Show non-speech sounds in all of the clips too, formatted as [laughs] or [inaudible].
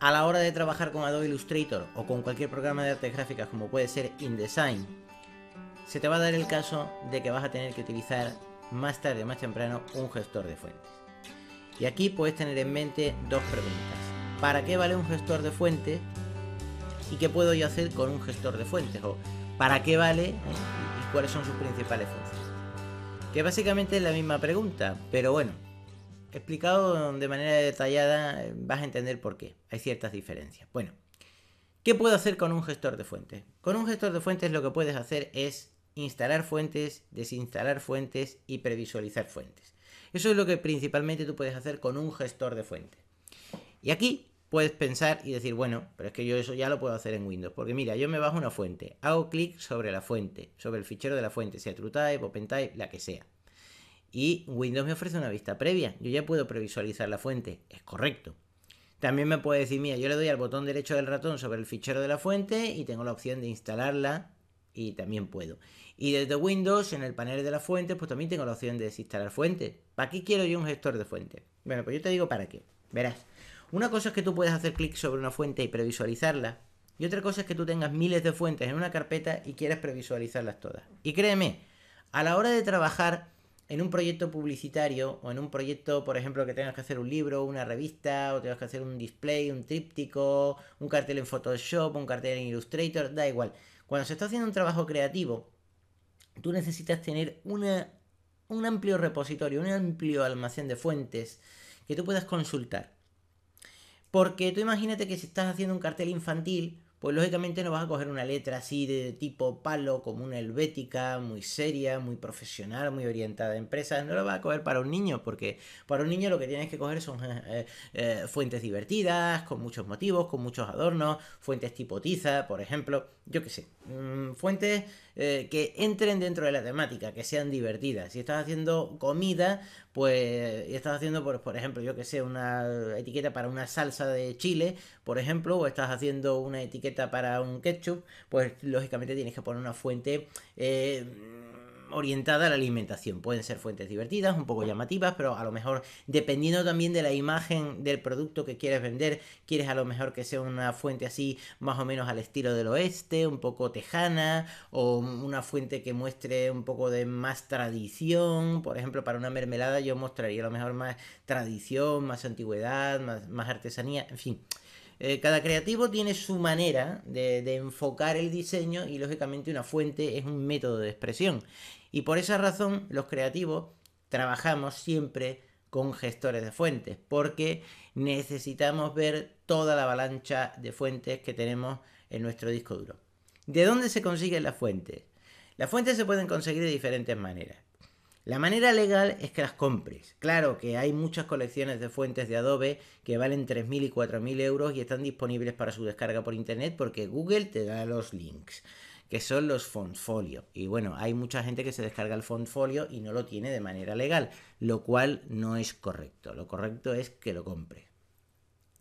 a la hora de trabajar con Adobe Illustrator o con cualquier programa de artes gráficas como puede ser InDesign, se te va a dar el caso de que vas a tener que utilizar más tarde, o más temprano, un gestor de fuentes. Y aquí puedes tener en mente dos preguntas. ¿Para qué vale un gestor de fuentes? ¿Y qué puedo yo hacer con un gestor de fuentes? ¿O para qué vale y cuáles son sus principales funciones? Que básicamente es la misma pregunta, pero bueno, explicado de manera detallada eh, vas a entender por qué. Hay ciertas diferencias. Bueno, ¿qué puedo hacer con un gestor de fuentes? Con un gestor de fuentes lo que puedes hacer es instalar fuentes, desinstalar fuentes y previsualizar fuentes. Eso es lo que principalmente tú puedes hacer con un gestor de fuentes. Y aquí puedes pensar y decir, bueno, pero es que yo eso ya lo puedo hacer en Windows. Porque mira, yo me bajo una fuente, hago clic sobre la fuente, sobre el fichero de la fuente, sea TrueType, OpenType, la que sea y Windows me ofrece una vista previa. Yo ya puedo previsualizar la fuente, es correcto. También me puede decir, mira, yo le doy al botón derecho del ratón sobre el fichero de la fuente y tengo la opción de instalarla y también puedo. Y desde Windows, en el panel de las fuentes, pues también tengo la opción de desinstalar fuentes. ¿Para qué quiero yo un gestor de fuentes? Bueno, pues yo te digo para qué. Verás, una cosa es que tú puedes hacer clic sobre una fuente y previsualizarla. Y otra cosa es que tú tengas miles de fuentes en una carpeta y quieras previsualizarlas todas. Y créeme, a la hora de trabajar en un proyecto publicitario o en un proyecto, por ejemplo, que tengas que hacer un libro, una revista, o tengas que hacer un display, un tríptico, un cartel en Photoshop, un cartel en Illustrator, da igual. Cuando se está haciendo un trabajo creativo, tú necesitas tener una, un amplio repositorio, un amplio almacén de fuentes que tú puedas consultar. Porque tú imagínate que si estás haciendo un cartel infantil, pues lógicamente no vas a coger una letra así de tipo palo, como una helvética, muy seria, muy profesional, muy orientada a empresas. No la vas a coger para un niño, porque para un niño lo que tienes que coger son eh, eh, eh, fuentes divertidas, con muchos motivos, con muchos adornos, fuentes tipo tiza, por ejemplo, yo qué sé. Mm, fuentes eh, que entren dentro de la temática, que sean divertidas. Si estás haciendo comida, pues y estás haciendo, por, por ejemplo, yo que sé, una etiqueta para una salsa de chile, por ejemplo, o estás haciendo una etiqueta para un ketchup, pues lógicamente tienes que poner una fuente... Eh, orientada a la alimentación. Pueden ser fuentes divertidas, un poco llamativas, pero a lo mejor dependiendo también de la imagen del producto que quieres vender, quieres a lo mejor que sea una fuente así más o menos al estilo del oeste, un poco tejana, o una fuente que muestre un poco de más tradición. Por ejemplo, para una mermelada yo mostraría a lo mejor más tradición, más antigüedad, más, artesanía, en fin eh, cada creativo tiene su manera de, de, enfocar el diseño y lógicamente una fuente es un método de expresión. Y por esa razón los creativos trabajamos siempre con gestores de fuentes, porque necesitamos ver toda la avalancha de fuentes que tenemos en nuestro disco duro. ¿De dónde se consiguen las fuentes? Las fuentes se pueden conseguir de diferentes maneras. La manera legal es que las compres. Claro que hay muchas colecciones de fuentes de Adobe que valen 3.000 y 4.000 euros y están disponibles para su descarga por Internet porque Google te da los links que son los fontfolio. Y bueno, hay mucha gente que se descarga el fontfolio y no lo tiene de manera legal, lo cual no es correcto. Lo correcto es que lo compre.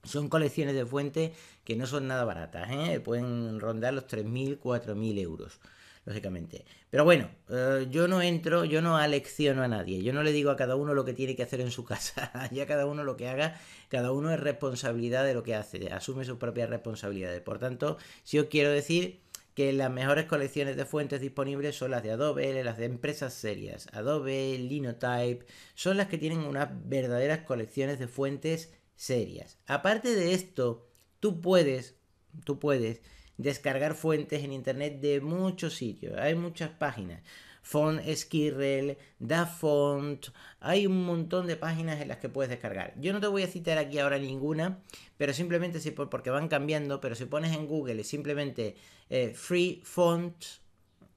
Son colecciones de fuentes que no son nada baratas, ¿eh? pueden rondar los 3.000, 4.000 euros lógicamente. Pero bueno, eh, yo no entro, yo no alecciono a nadie, yo no le digo a cada uno lo que tiene que hacer en su [laughs] casa, ya cada uno lo que haga, cada uno es responsabilidad de lo que hace, asume sus propias responsabilidades. Por tanto, si os quiero decir que las mejores colecciones de fuentes disponibles son las de Adobe, las de empresas serias, Adobe, Linotype, son las que tienen unas verdaderas colecciones de fuentes serias. Aparte de esto, tú puedes, tú puedes descargar fuentes en internet de muchos sitios, hay muchas páginas. Font Skirrel, DaFont, hay un montón de páginas en las que puedes descargar. Yo no te voy a citar aquí ahora ninguna, pero simplemente porque van cambiando, pero si pones en Google simplemente eh, Free Fonts,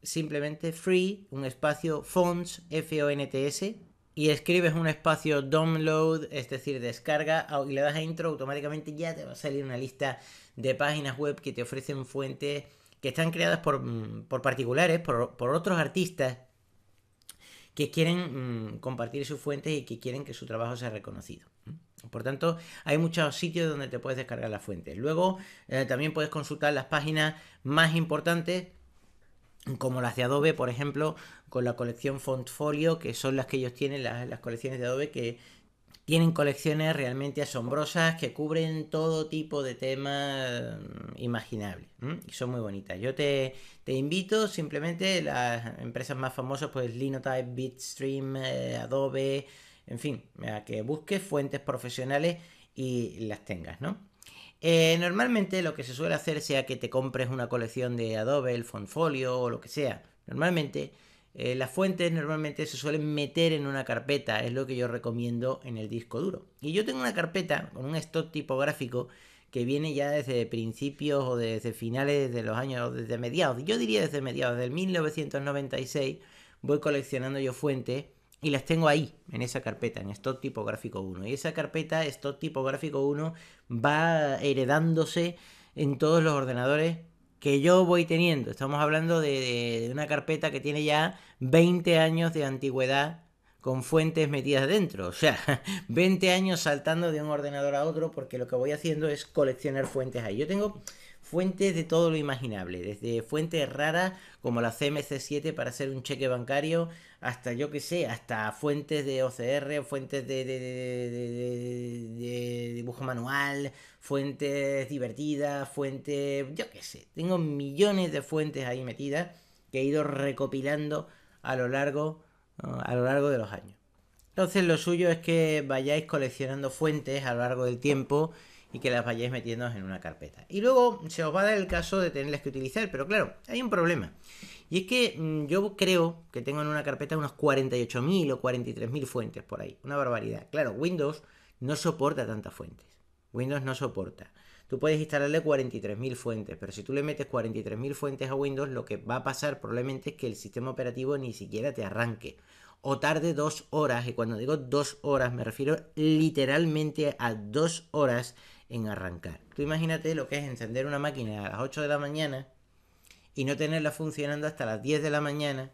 simplemente Free, un espacio Fonts, F-O-N-T-S, y escribes un espacio download, es decir, descarga, y le das a intro, automáticamente ya te va a salir una lista de páginas web que te ofrecen fuentes que están creadas por, mm, por particulares, por, otros artistas que quieren mm, compartir sus fuentes y que quieren que su trabajo sea reconocido. Por tanto, hay muchos sitios donde te puedes descargar las fuentes. Luego, eh, también puedes consultar las páginas más importantes, como las de Adobe, por ejemplo, con la colección Fontfolio, que son las que ellos tienen, las colecciones de Adobe, que tienen colecciones realmente asombrosas que cubren todo tipo de temas mm, imaginables y son muy bonitas. Yo te, invito simplemente, las empresas más famosas, pues Linotype, Bitstream, eh, Adobe, en fin, a que busques fuentes profesionales y las tengas, ¿no? Eh, normalmente lo que se suele hacer sea que te compres una colección de Adobe, el Fonfolio o lo que sea. Normalmente eh, las fuentes normalmente se suelen meter en una carpeta, es lo que yo recomiendo en el disco duro. Y yo tengo una carpeta con un stock tipográfico que viene ya desde principios o desde finales de los años, desde mediados, yo diría desde mediados, del 1996, voy coleccionando yo fuentes y las tengo ahí, en esa carpeta, en stock tipográfico 1. Y esa carpeta, stock tipográfico 1, va heredándose en todos los ordenadores que yo voy teniendo. Estamos hablando de, una carpeta que tiene ya 20 años de antigüedad con fuentes metidas dentro. O sea, 20 [laughs] años saltando de un ordenador a otro porque lo que voy haciendo es coleccionar fuentes ahí. Yo tengo fuentes de todo lo imaginable, desde fuentes raras como la CMC7 para hacer un cheque bancario, hasta yo que sé, hasta fuentes de OCR, fuentes de, dibujo manual, fuentes divertidas, fuentes, yo que sé, tengo millones de fuentes ahí metidas que he ido recopilando a lo largo, uh, a lo largo de los años. Entonces lo suyo es que vayáis coleccionando fuentes a lo largo del tiempo y que las vayáis metiendo en una carpeta. Y luego se os va a dar el caso de tenerlas que utilizar, pero claro, hay un problema. Y es que mm, yo creo que tengo en una carpeta unos 48.000 o 43.000 fuentes por ahí. Una barbaridad. Claro, Windows no soporta tantas fuentes. Windows no soporta. Tú puedes instalarle 43.000 fuentes, pero si tú le metes 43.000 fuentes a Windows, lo que va a pasar probablemente es que el sistema operativo ni siquiera te arranque o tarde dos horas, y cuando digo dos horas me refiero literalmente a dos horas en arrancar. Tú imagínate lo que es encender una máquina a las 8 de la mañana y no tenerla funcionando hasta las 10 de la mañana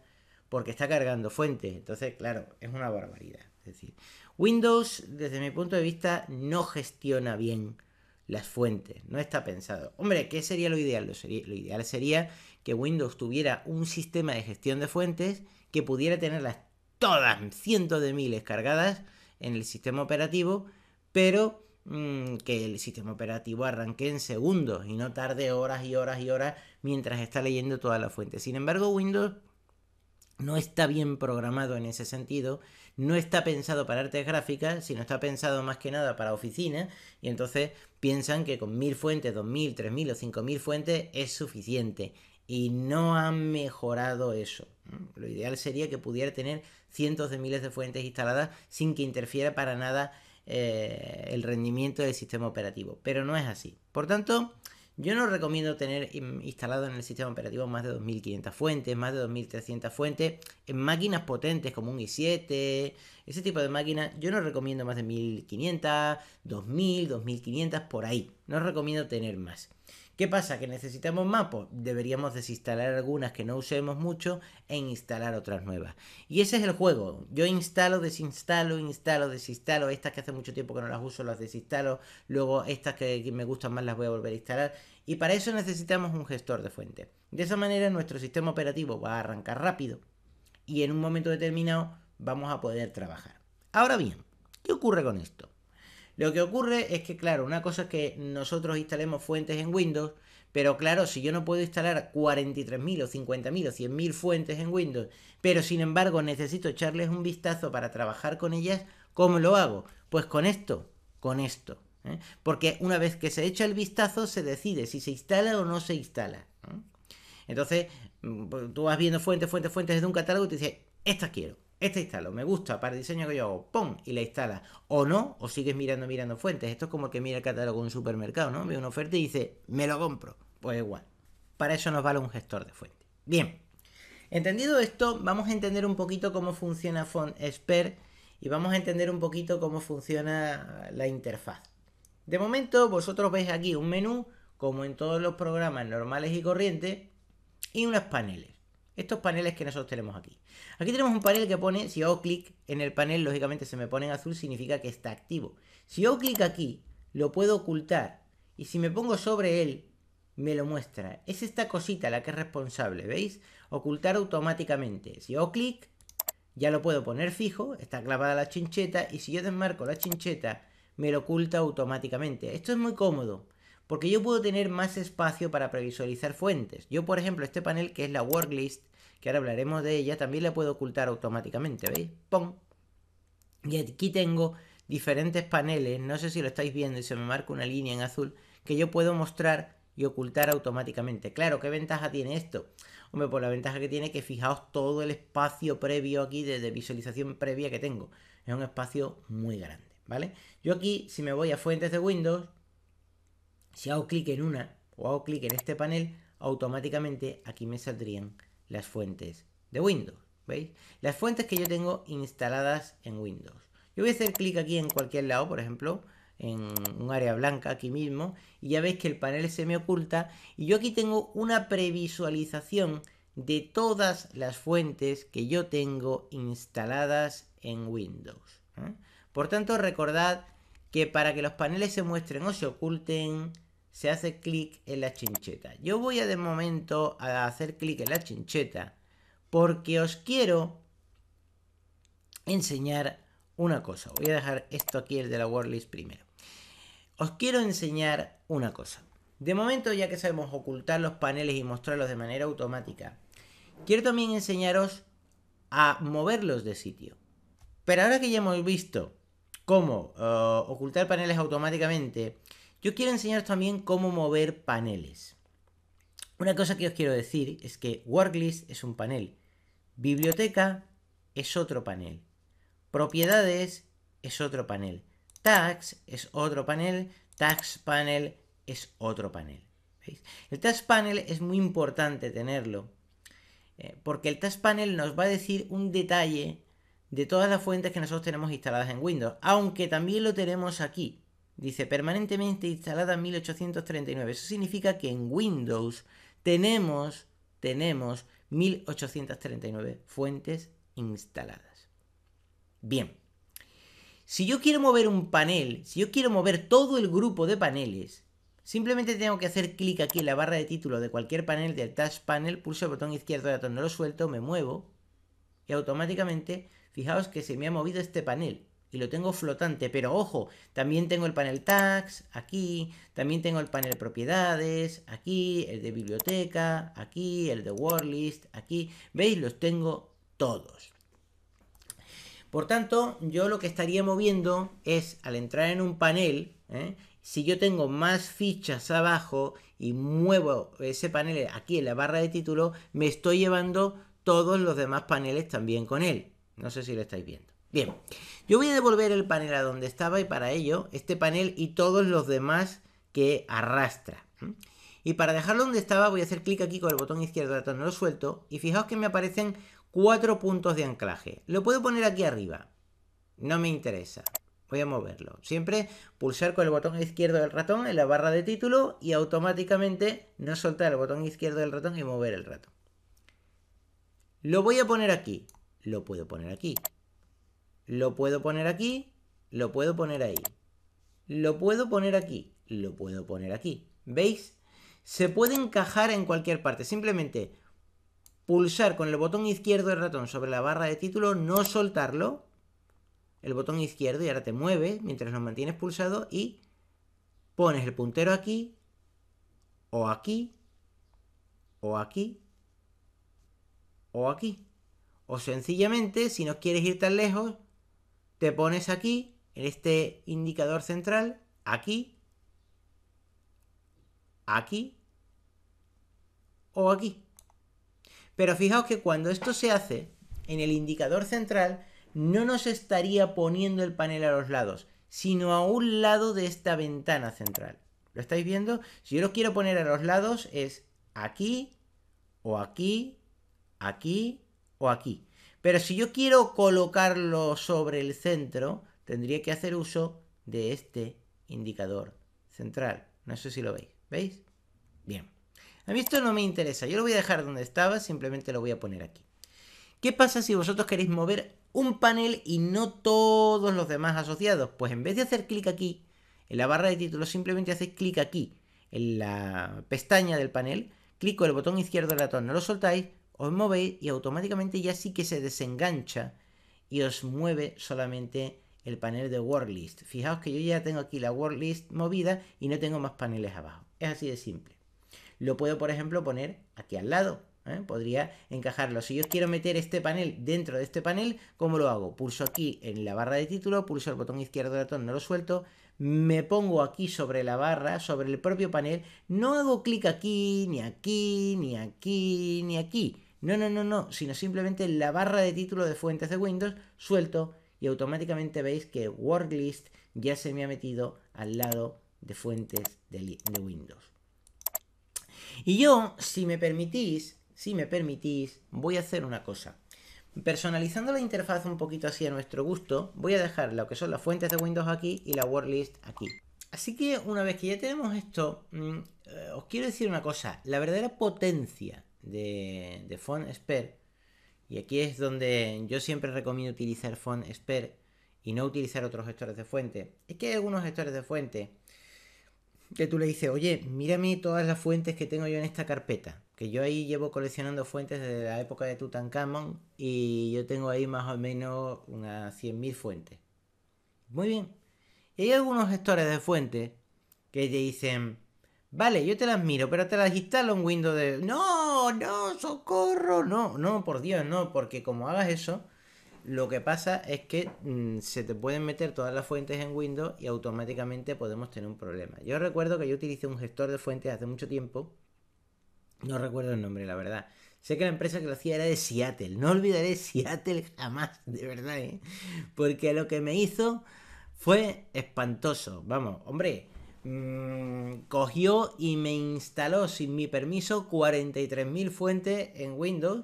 porque está cargando fuentes Entonces, claro, es una barbaridad. Es decir, Windows, desde mi punto de vista, no gestiona bien las fuentes, no está pensado. Hombre, ¿qué sería lo ideal? lo ideal sería que Windows tuviera un sistema de gestión de fuentes que pudiera tenerlas todas, cientos de miles cargadas en el sistema operativo, pero Mm, que el sistema operativo arranque en segundos y no tarde horas y horas y horas mientras está leyendo toda la fuente. Sin embargo, Windows no está bien programado en ese sentido, no está pensado para artes gráficas, sino está pensado más que nada para oficinas, y entonces piensan que con mil fuentes, dos mil, tres mil o cinco mil fuentes es suficiente. Y no han mejorado eso. Lo ideal sería que pudiera tener cientos de miles de fuentes instaladas sin que interfiera para nada eh, el rendimiento del sistema operativo, pero no es así. Por tanto, yo no recomiendo tener instalado en el sistema operativo más de 2.500 fuentes, más de 2.300 fuentes. En máquinas potentes como un i7, ese tipo de máquinas, yo no recomiendo más de 1.500, 2.000, 2.500 por ahí. No recomiendo tener más. ¿Qué pasa? Que necesitamos más, deberíamos desinstalar algunas que no usemos mucho e instalar otras nuevas. Y ese es el juego. Yo instalo, desinstalo, instalo, desinstalo. Estas que hace mucho tiempo que no las uso, las desinstalo. Luego estas que me gustan más las voy a volver a instalar. Y para eso necesitamos un gestor de fuente. De esa manera nuestro sistema operativo va a arrancar rápido y en un momento determinado vamos a poder trabajar. Ahora bien, ¿qué ocurre con esto? Lo que ocurre es que, claro, una cosa es que nosotros instalemos fuentes en Windows, pero claro, si yo no puedo instalar 43.000 o 50.000 o 100.000 fuentes en Windows, pero sin embargo necesito echarles un vistazo para trabajar con ellas, ¿cómo lo hago? Pues con esto, con esto. ¿eh? Porque una vez que se echa el vistazo, se decide si se instala o no se instala. Entonces, mm, pues, tú vas viendo fuentes, fuentes, fuentes desde un catálogo y te dices, estas quiero esta instalo, me gusta para el diseño que yo hago, ¡pum! y la instala. O no, o sigues mirando, mirando fuentes. Esto es como el que mira el catálogo de un supermercado, ¿no? Ve una oferta y dice, me lo compro. Pues igual. Para eso nos vale un gestor de fuentes. Bien. Entendido esto, vamos a entender un poquito cómo funciona Font Expert y vamos a entender un poquito cómo funciona la interfaz. De momento, vosotros veis aquí un menú, como en todos los programas normales y corrientes, y unas paneles. Estos paneles que nosotros tenemos aquí. Aquí tenemos un panel que pone, si hago clic en el panel, lógicamente se me pone en azul, significa que está activo. Si hago clic aquí, lo puedo ocultar. Y si me pongo sobre él, me lo muestra. Es esta cosita la que es responsable, ¿veis? Ocultar automáticamente. Si hago clic, ya lo puedo poner fijo, está clavada la chincheta y si yo desmarco la chincheta, me lo oculta automáticamente. Esto es muy cómodo porque yo puedo tener más espacio para previsualizar fuentes. Yo, por ejemplo, este panel que es la worklist, que ahora hablaremos de ella, también la puedo ocultar automáticamente, ¿veis? ¡Pum! Y aquí tengo diferentes paneles, no sé si lo estáis viendo y se me marca una línea en azul, que yo puedo mostrar y ocultar automáticamente. Claro, ¿qué ventaja tiene esto? Hombre, pues la ventaja que tiene es que fijaos todo el espacio previo aquí de, visualización previa que tengo. Es un espacio muy grande, ¿vale? Yo aquí, si me voy a fuentes de Windows, si hago clic en una o hago clic en este panel, automáticamente aquí me saldrían las fuentes de Windows. ¿Veis? Las fuentes que yo tengo instaladas en Windows. Yo voy a hacer clic aquí en cualquier lado, por ejemplo, en un área blanca aquí mismo, y ya veis que el panel se me oculta y yo aquí tengo una previsualización de todas las fuentes que yo tengo instaladas en Windows. ¿eh? Por tanto, recordad que para que los paneles se muestren o se oculten, se hace clic en la chincheta. Yo voy a de momento a hacer clic en la chincheta porque os quiero enseñar una cosa. Voy a dejar esto aquí, el de la Wordlist primero. Os quiero enseñar una cosa. De momento, ya que sabemos ocultar los paneles y mostrarlos de manera automática, quiero también enseñaros a moverlos de sitio. Pero ahora que ya hemos visto cómo eh, ocultar paneles automáticamente, yo quiero enseñar también cómo mover paneles. Una cosa que os quiero decir es que Worklist es un panel, Biblioteca es otro panel, Propiedades es otro panel, Tags es otro panel, Tags Panel es otro panel. El Tags Panel es muy importante tenerlo, eh, porque el Tags Panel nos va a decir un detalle de todas las fuentes que nosotros tenemos instaladas en Windows, aunque también lo tenemos aquí. Dice, permanentemente instalada 1839. Eso significa que en Windows tenemos, tenemos 1839 fuentes instaladas. Bien. Si yo quiero mover un panel, si yo quiero mover todo el grupo de paneles, simplemente tengo que hacer clic aquí en la barra de título de cualquier panel, del Touch Panel, pulso el botón izquierdo de ratón, no lo suelto, me muevo y automáticamente, fijaos que se me ha movido este panel y lo tengo flotante, pero ojo, también tengo el panel tags, aquí, también tengo el panel propiedades aquí, el de biblioteca aquí, el de wordlist aquí, veis, los tengo todos. Por tanto, yo lo que estaría moviendo es al entrar en un panel, ¿eh? si yo tengo más fichas abajo y muevo ese panel aquí en la barra de título, me estoy llevando todos los demás paneles también con él. No sé si lo estáis viendo. Bien, yo voy a devolver el panel a donde estaba y para ello este panel y todos los demás que arrastra. Y para dejarlo donde estaba voy a hacer clic aquí con el botón izquierdo del ratón, lo suelto y fijaos que me aparecen cuatro puntos de anclaje. Lo puedo poner aquí arriba, no me interesa. Voy a moverlo. Siempre pulsar con el botón izquierdo del ratón en la barra de título y automáticamente no soltar el botón izquierdo del ratón y mover el ratón. Lo voy a poner aquí. Lo puedo poner aquí. Lo puedo poner aquí, lo puedo poner ahí. Lo puedo poner aquí, lo puedo poner aquí. ¿Veis? Se puede encajar en cualquier parte. Simplemente pulsar con el botón izquierdo del ratón sobre la barra de título, no soltarlo. El botón izquierdo y ahora te mueve mientras lo mantienes pulsado y pones el puntero aquí o aquí o aquí o aquí. O sencillamente, si no quieres ir tan lejos, te pones aquí, en este indicador central, aquí, aquí o aquí. Pero fijaos que cuando esto se hace, en el indicador central, no nos estaría poniendo el panel a los lados, sino a un lado de esta ventana central. ¿Lo estáis viendo? Si yo lo quiero poner a los lados es aquí, o aquí, aquí o aquí. Pero si yo quiero colocarlo sobre el centro, tendría que hacer uso de este indicador central. No sé si lo veis. ¿Veis? Bien. A mí esto no me interesa. Yo lo voy a dejar donde estaba, simplemente lo voy a poner aquí. ¿Qué pasa si vosotros queréis mover un panel y no todos los demás asociados? Pues en vez de hacer clic aquí, en la barra de títulos, simplemente hacéis clic aquí, en la pestaña del panel, clico el botón izquierdo del ratón, no lo soltáis, os movéis y automáticamente ya sí que se desengancha y os mueve solamente el panel de WordList. Fijaos que yo ya tengo aquí la WordList movida y no tengo más paneles abajo. Es así de simple. Lo puedo, por ejemplo, poner aquí al lado. ¿eh? Podría encajarlo. Si yo quiero meter este panel dentro de este panel, ¿cómo lo hago? Pulso aquí en la barra de título, pulso el botón izquierdo del ratón, no lo suelto, me pongo aquí sobre la barra, sobre el propio panel, no hago clic aquí, ni aquí, ni aquí, ni aquí. No, no, no, no, sino simplemente la barra de título de fuentes de Windows suelto y automáticamente veis que Wordlist ya se me ha metido al lado de fuentes de, Windows. Y yo, si me permitís, si me permitís, voy a hacer una cosa. Personalizando la interfaz un poquito así a nuestro gusto, voy a dejar lo que son las fuentes de Windows aquí y la Wordlist aquí. Así que una vez que ya tenemos esto, mm, eh, os quiero decir una cosa, la verdadera potencia de, Font expert Y aquí es donde yo siempre recomiendo utilizar Font expert y no utilizar otros gestores de fuente. Es que hay algunos gestores de fuente que tú le dices, oye, mírame todas las fuentes que tengo yo en esta carpeta. Que yo ahí llevo coleccionando fuentes desde la época de Tutankamón y yo tengo ahí más o menos unas 100.000 fuentes. Muy bien. Y hay algunos gestores de fuente que te dicen, vale, yo te las miro, pero te las instalo en Windows de... ¡No! no, socorro, no, no, por Dios, no, porque como hagas eso, lo que pasa es que mm, se te pueden meter todas las fuentes en Windows y automáticamente podemos tener un problema. Yo recuerdo que yo utilicé un gestor de fuentes hace mucho tiempo, no recuerdo el nombre, la verdad. Sé que la empresa que lo hacía era de Seattle. No olvidaré Seattle jamás, [laughs] de verdad, ¿eh? Porque lo que me hizo fue espantoso. Vamos, hombre, Mm, cogió y me instaló sin mi permiso 43.000 fuentes en Windows.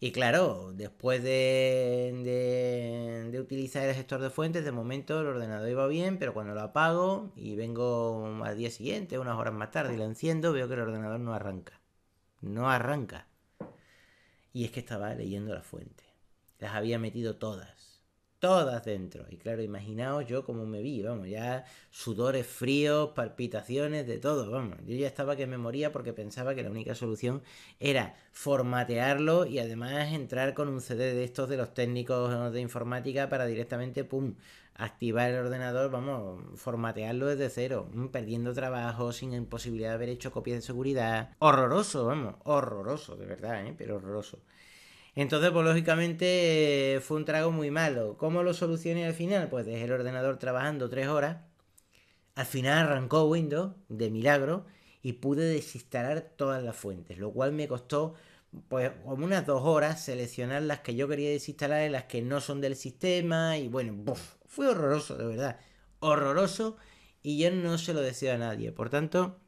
Y claro, después de, de, utilizar el gestor de fuentes, de momento el ordenador iba bien, pero cuando lo apago y vengo al día siguiente, unas horas más tarde, y lo enciendo, veo que el ordenador no arranca. No arranca. Y es que estaba leyendo las fuentes. Las había metido todas todas dentro. Y claro, imaginaos yo cómo me vi, vamos, ya sudores fríos, palpitaciones, de todo, vamos. Yo ya estaba que me moría porque pensaba que la única solución era formatearlo y además entrar con un CD de estos de los técnicos de informática para directamente, pum, activar el ordenador, vamos, formatearlo desde cero, mm, perdiendo trabajo, sin posibilidad de haber hecho copias de seguridad. Horroroso, vamos, horroroso, de verdad, ¿eh? pero horroroso. Entonces, pues lógicamente eh, fue un trago muy malo. ¿Cómo lo solucioné al final? Pues dejé el ordenador trabajando tres horas. Al final arrancó Windows, de milagro, y pude desinstalar todas las fuentes, lo cual me costó pues como unas dos horas seleccionar las que yo quería desinstalar y las que no son del sistema. Y bueno, buf, fue horroroso, de verdad. Horroroso. Y yo no se lo deseo a nadie. Por tanto,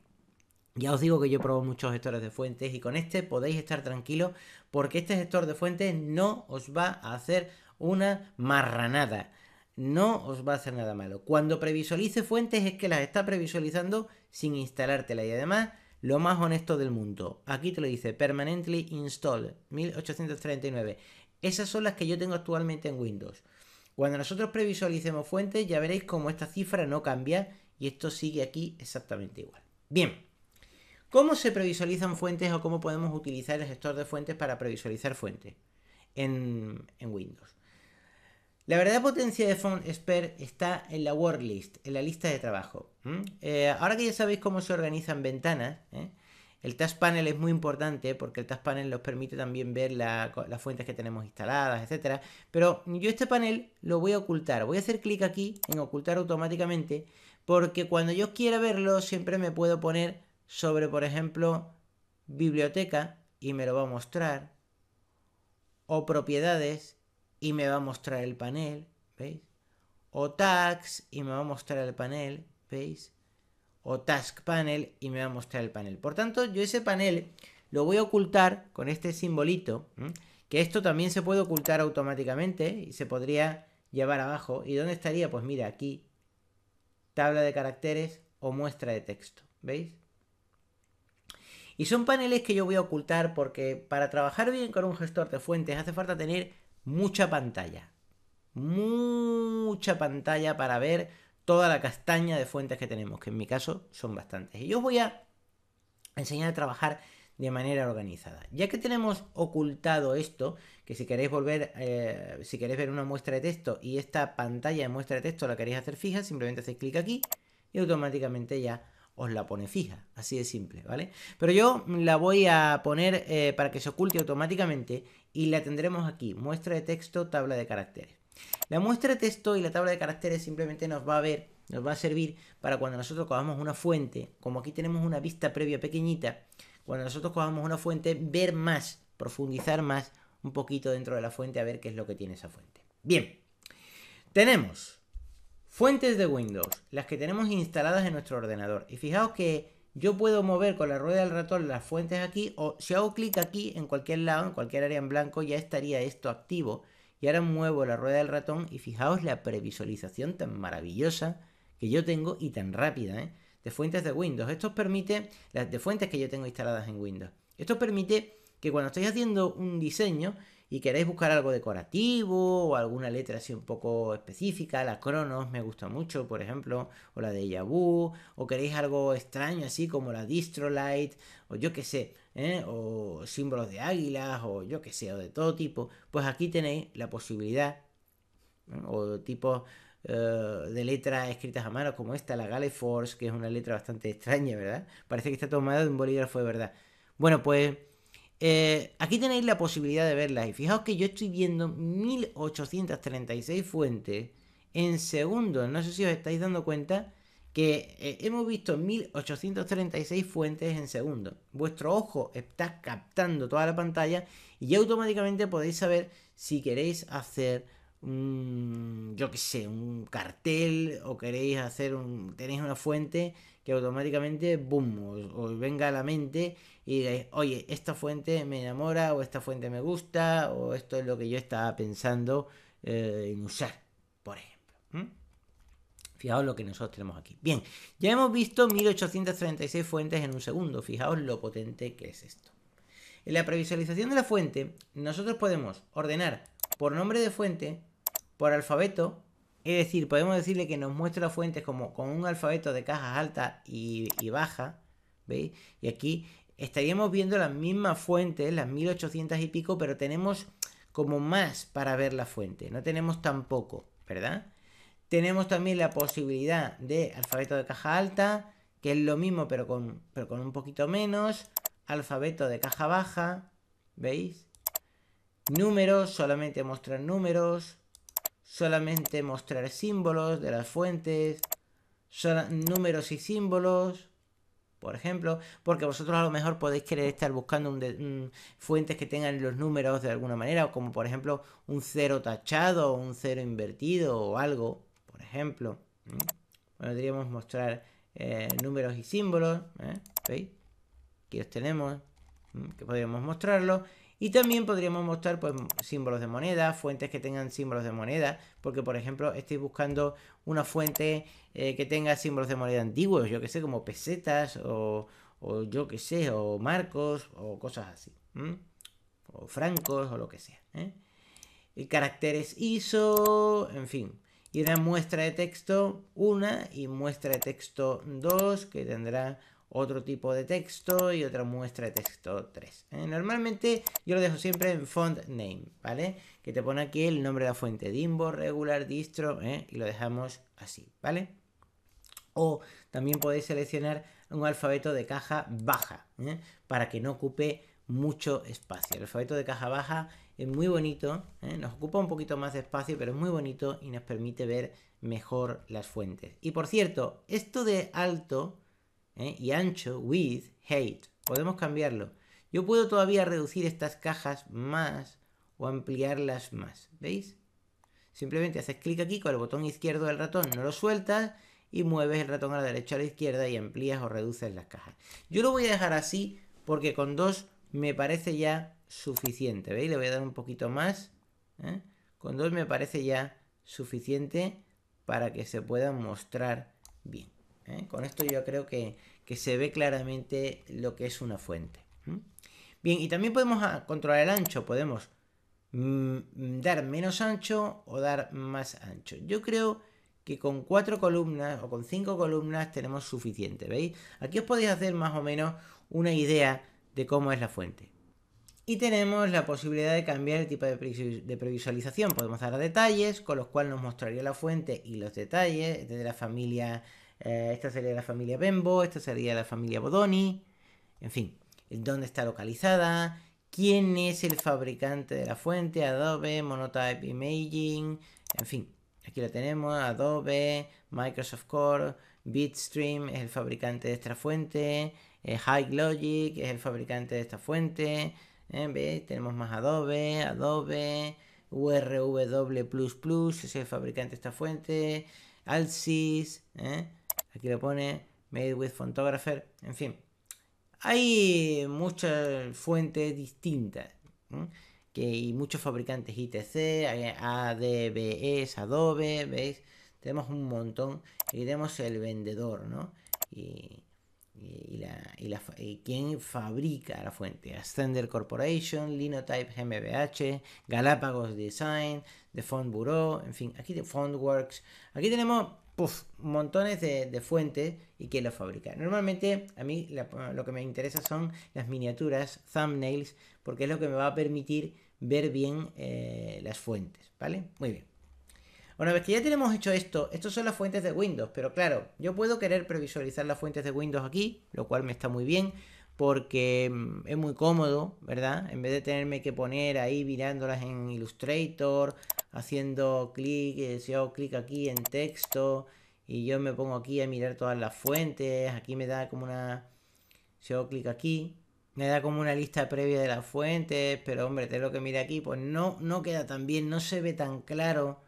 ya os digo que yo probo muchos gestores de fuentes y con este podéis estar tranquilos porque este gestor de fuentes no os va a hacer una marranada. No os va a hacer nada malo. Cuando previsualice fuentes es que las está previsualizando sin instalártela y además lo más honesto del mundo. Aquí te lo dice Permanently Install 1839. Esas son las que yo tengo actualmente en Windows. Cuando nosotros previsualicemos fuentes ya veréis cómo esta cifra no cambia y esto sigue aquí exactamente igual. Bien. ¿Cómo se previsualizan fuentes o cómo podemos utilizar el gestor de fuentes para previsualizar fuentes en, Windows? La verdad, potencia de Font Expert está en la worklist, en la lista de trabajo. Eh, ahora que ya sabéis cómo se organizan ventanas, ¿eh? el Task Panel es muy importante porque el Task Panel nos permite también ver las fuentes que tenemos instaladas, etc. Pero yo este panel lo voy a ocultar. Voy a hacer clic aquí en ocultar automáticamente porque cuando yo quiera verlo siempre me puedo poner sobre, por ejemplo, biblioteca y me lo va a mostrar, o propiedades y me va a mostrar el panel, ¿veis? O tags y me va a mostrar el panel, ¿veis? O task panel y me va a mostrar el panel. Por tanto, yo ese panel lo voy a ocultar con este simbolito, que esto también se puede ocultar automáticamente y se podría llevar abajo. ¿Y dónde estaría? Pues mira, aquí, tabla de caracteres o muestra de texto, ¿veis? Y son paneles que yo voy a ocultar porque para trabajar bien con un gestor de fuentes hace falta tener mucha pantalla. Mucha pantalla para ver toda la castaña de fuentes que tenemos, que en mi caso son bastantes. Y yo os voy a enseñar a trabajar de manera organizada. Ya que tenemos ocultado esto, que si queréis volver, eh, si queréis ver una muestra de texto y esta pantalla de muestra de texto la queréis hacer fija, simplemente hacéis clic aquí y automáticamente ya os la pone fija, así de simple, ¿vale? Pero yo la voy a poner eh, para que se oculte automáticamente y la tendremos aquí, muestra de texto, tabla de caracteres. La muestra de texto y la tabla de caracteres simplemente nos va a ver, nos va a servir para cuando nosotros cojamos una fuente, como aquí tenemos una vista previa pequeñita, cuando nosotros cojamos una fuente, ver más, profundizar más un poquito dentro de la fuente a ver qué es lo que tiene esa fuente. Bien, tenemos Fuentes de Windows, las que tenemos instaladas en nuestro ordenador. Y fijaos que yo puedo mover con la rueda del ratón las fuentes aquí o si hago clic aquí en cualquier lado, en cualquier área en blanco, ya estaría esto activo. Y ahora muevo la rueda del ratón y fijaos la previsualización tan maravillosa que yo tengo y tan rápida ¿eh? de fuentes de Windows. Esto permite, las de fuentes que yo tengo instaladas en Windows. Esto permite que cuando estoy haciendo un diseño, y queréis buscar algo decorativo o alguna letra así un poco específica, la Cronos me gusta mucho, por ejemplo, o la de Yabu, o queréis algo extraño así como la Distrolite, o yo qué sé, ¿eh? o símbolos de águilas, o yo qué sé, o de todo tipo, pues aquí tenéis la posibilidad, o tipos eh, de letras escritas a mano, como esta, la Gale Force, que es una letra bastante extraña, ¿verdad? Parece que está tomada de un bolígrafo de verdad. Bueno, pues eh, aquí tenéis la posibilidad de verlas y fijaos que yo estoy viendo 1836 fuentes en segundos. No sé si os estáis dando cuenta que eh, hemos visto 1836 fuentes en segundos. Vuestro ojo está captando toda la pantalla y automáticamente podéis saber si queréis hacer un, yo qué sé, un cartel o queréis hacer un, tenéis una fuente que automáticamente, boom, os, venga a la mente y digáis, oye, esta fuente me enamora o esta fuente me gusta o esto es lo que yo estaba pensando eh, en usar, por ejemplo. Fijaos lo que nosotros tenemos aquí. Bien, ya hemos visto 1836 fuentes en un segundo. Fijaos lo potente que es esto. En la previsualización de la fuente, nosotros podemos ordenar por nombre de fuente, por alfabeto es decir, podemos decirle que nos muestra fuentes como con un alfabeto de caja alta y, baja, ¿veis? Y aquí estaríamos viendo las mismas fuentes, las 1800 y pico, pero tenemos como más para ver la fuente, no tenemos tampoco, ¿verdad? Tenemos también la posibilidad de alfabeto de caja alta, que es lo mismo pero con, pero con un poquito menos, alfabeto de caja baja, ¿veis? Números, solamente mostrar números, solamente mostrar símbolos de las fuentes, números y símbolos, por ejemplo, porque vosotros a lo mejor podéis querer estar buscando un fuentes que tengan los números de alguna manera, como por ejemplo un cero tachado o un cero invertido o algo, por ejemplo. Podríamos mostrar eh, números y símbolos, ¿eh? ¿veis? Aquí los tenemos, que podríamos mostrarlo y también podríamos mostrar pues, símbolos de moneda, fuentes que tengan símbolos de moneda, porque por ejemplo estoy buscando una fuente eh, que tenga símbolos de moneda antiguos, yo que sé, como pesetas o, yo que sé, o marcos o cosas así, o francos o lo que sea. ¿eh? caracteres ISO, en fin. Y una muestra de texto 1 y muestra de texto 2 que tendrá otro tipo de texto y otra muestra de texto 3. ¿eh? Normalmente yo lo dejo siempre en font name, ¿vale? Que te pone aquí el nombre de la fuente, dimbo, regular, distro, ¿eh? y lo dejamos así, ¿vale? O también podéis seleccionar un alfabeto de caja baja, ¿eh? para que no ocupe mucho espacio. El alfabeto de caja baja es muy bonito, nos ocupa un poquito más de espacio, pero es muy bonito y nos permite ver mejor las fuentes. Y por cierto, esto de alto ¿eh? y ancho width height. Podemos cambiarlo. Yo puedo todavía reducir estas cajas más o ampliarlas más. ¿Veis? Simplemente haces clic aquí con el botón izquierdo del ratón, no lo sueltas y mueves el ratón a la derecha o a la izquierda y amplías o reduces las cajas. Yo lo voy a dejar así porque con dos me parece ya suficiente. ¿Veis? Le voy a dar un poquito más. ¿eh? Con dos me parece ya suficiente para que se puedan mostrar bien. ¿eh? Con esto yo creo que, que, se ve claramente lo que es una fuente. Bien, y también podemos ah, controlar el ancho, podemos mm, dar menos ancho o dar más ancho. Yo creo que con cuatro columnas o con cinco columnas tenemos suficiente, ¿veis? Aquí os podéis hacer más o menos una idea de cómo es la fuente. Y tenemos la posibilidad de cambiar el tipo de, de previsualización. Podemos dar detalles, con los cuales nos mostraría la fuente y los detalles de la familia eh, esta sería la familia Bembo, esta sería la familia Bodoni, en fin, dónde está localizada, quién es el fabricante de la fuente, Adobe, Monotype Imaging, en fin, aquí la tenemos, Adobe, Microsoft Core, Bitstream es el fabricante de esta fuente, eh, Logic es el fabricante de esta fuente, eh, tenemos más Adobe, Adobe, URW++ es el fabricante de esta fuente, Alsys, ¿eh? Aquí lo pone, Made with Photographer, en fin. Hay muchas fuentes distintas que, hay muchos fabricantes ITC, ADBS, Adobe, ¿veis? Tenemos un montón. Y tenemos el vendedor, ¿no? Y, la, quien fabrica la fuente. Ascender Corporation, Linotype GmbH, Galápagos Design, The Font Bureau, en fin, aquí de Fontworks. Aquí tenemos puff, montones de, fuentes y quién los fabrica. Normalmente a mí lo que me interesa son las miniaturas, thumbnails, porque es lo que me va a permitir ver bien eh, las fuentes, ¿vale? Muy bien. Una vez que ya tenemos hecho esto, estas son las fuentes de Windows, pero claro, yo puedo querer previsualizar las fuentes de Windows aquí, lo cual me está muy bien, porque mm, es muy cómodo, ¿verdad? En vez de tenerme que poner ahí mirándolas en Illustrator, haciendo clic, eh, si hago clic aquí en texto y yo me pongo aquí a mirar todas las fuentes, aquí me da como una, si hago clic aquí, me da como una lista previa de las fuentes, pero hombre, te lo que mira aquí, pues no, no queda tan bien, no se ve tan claro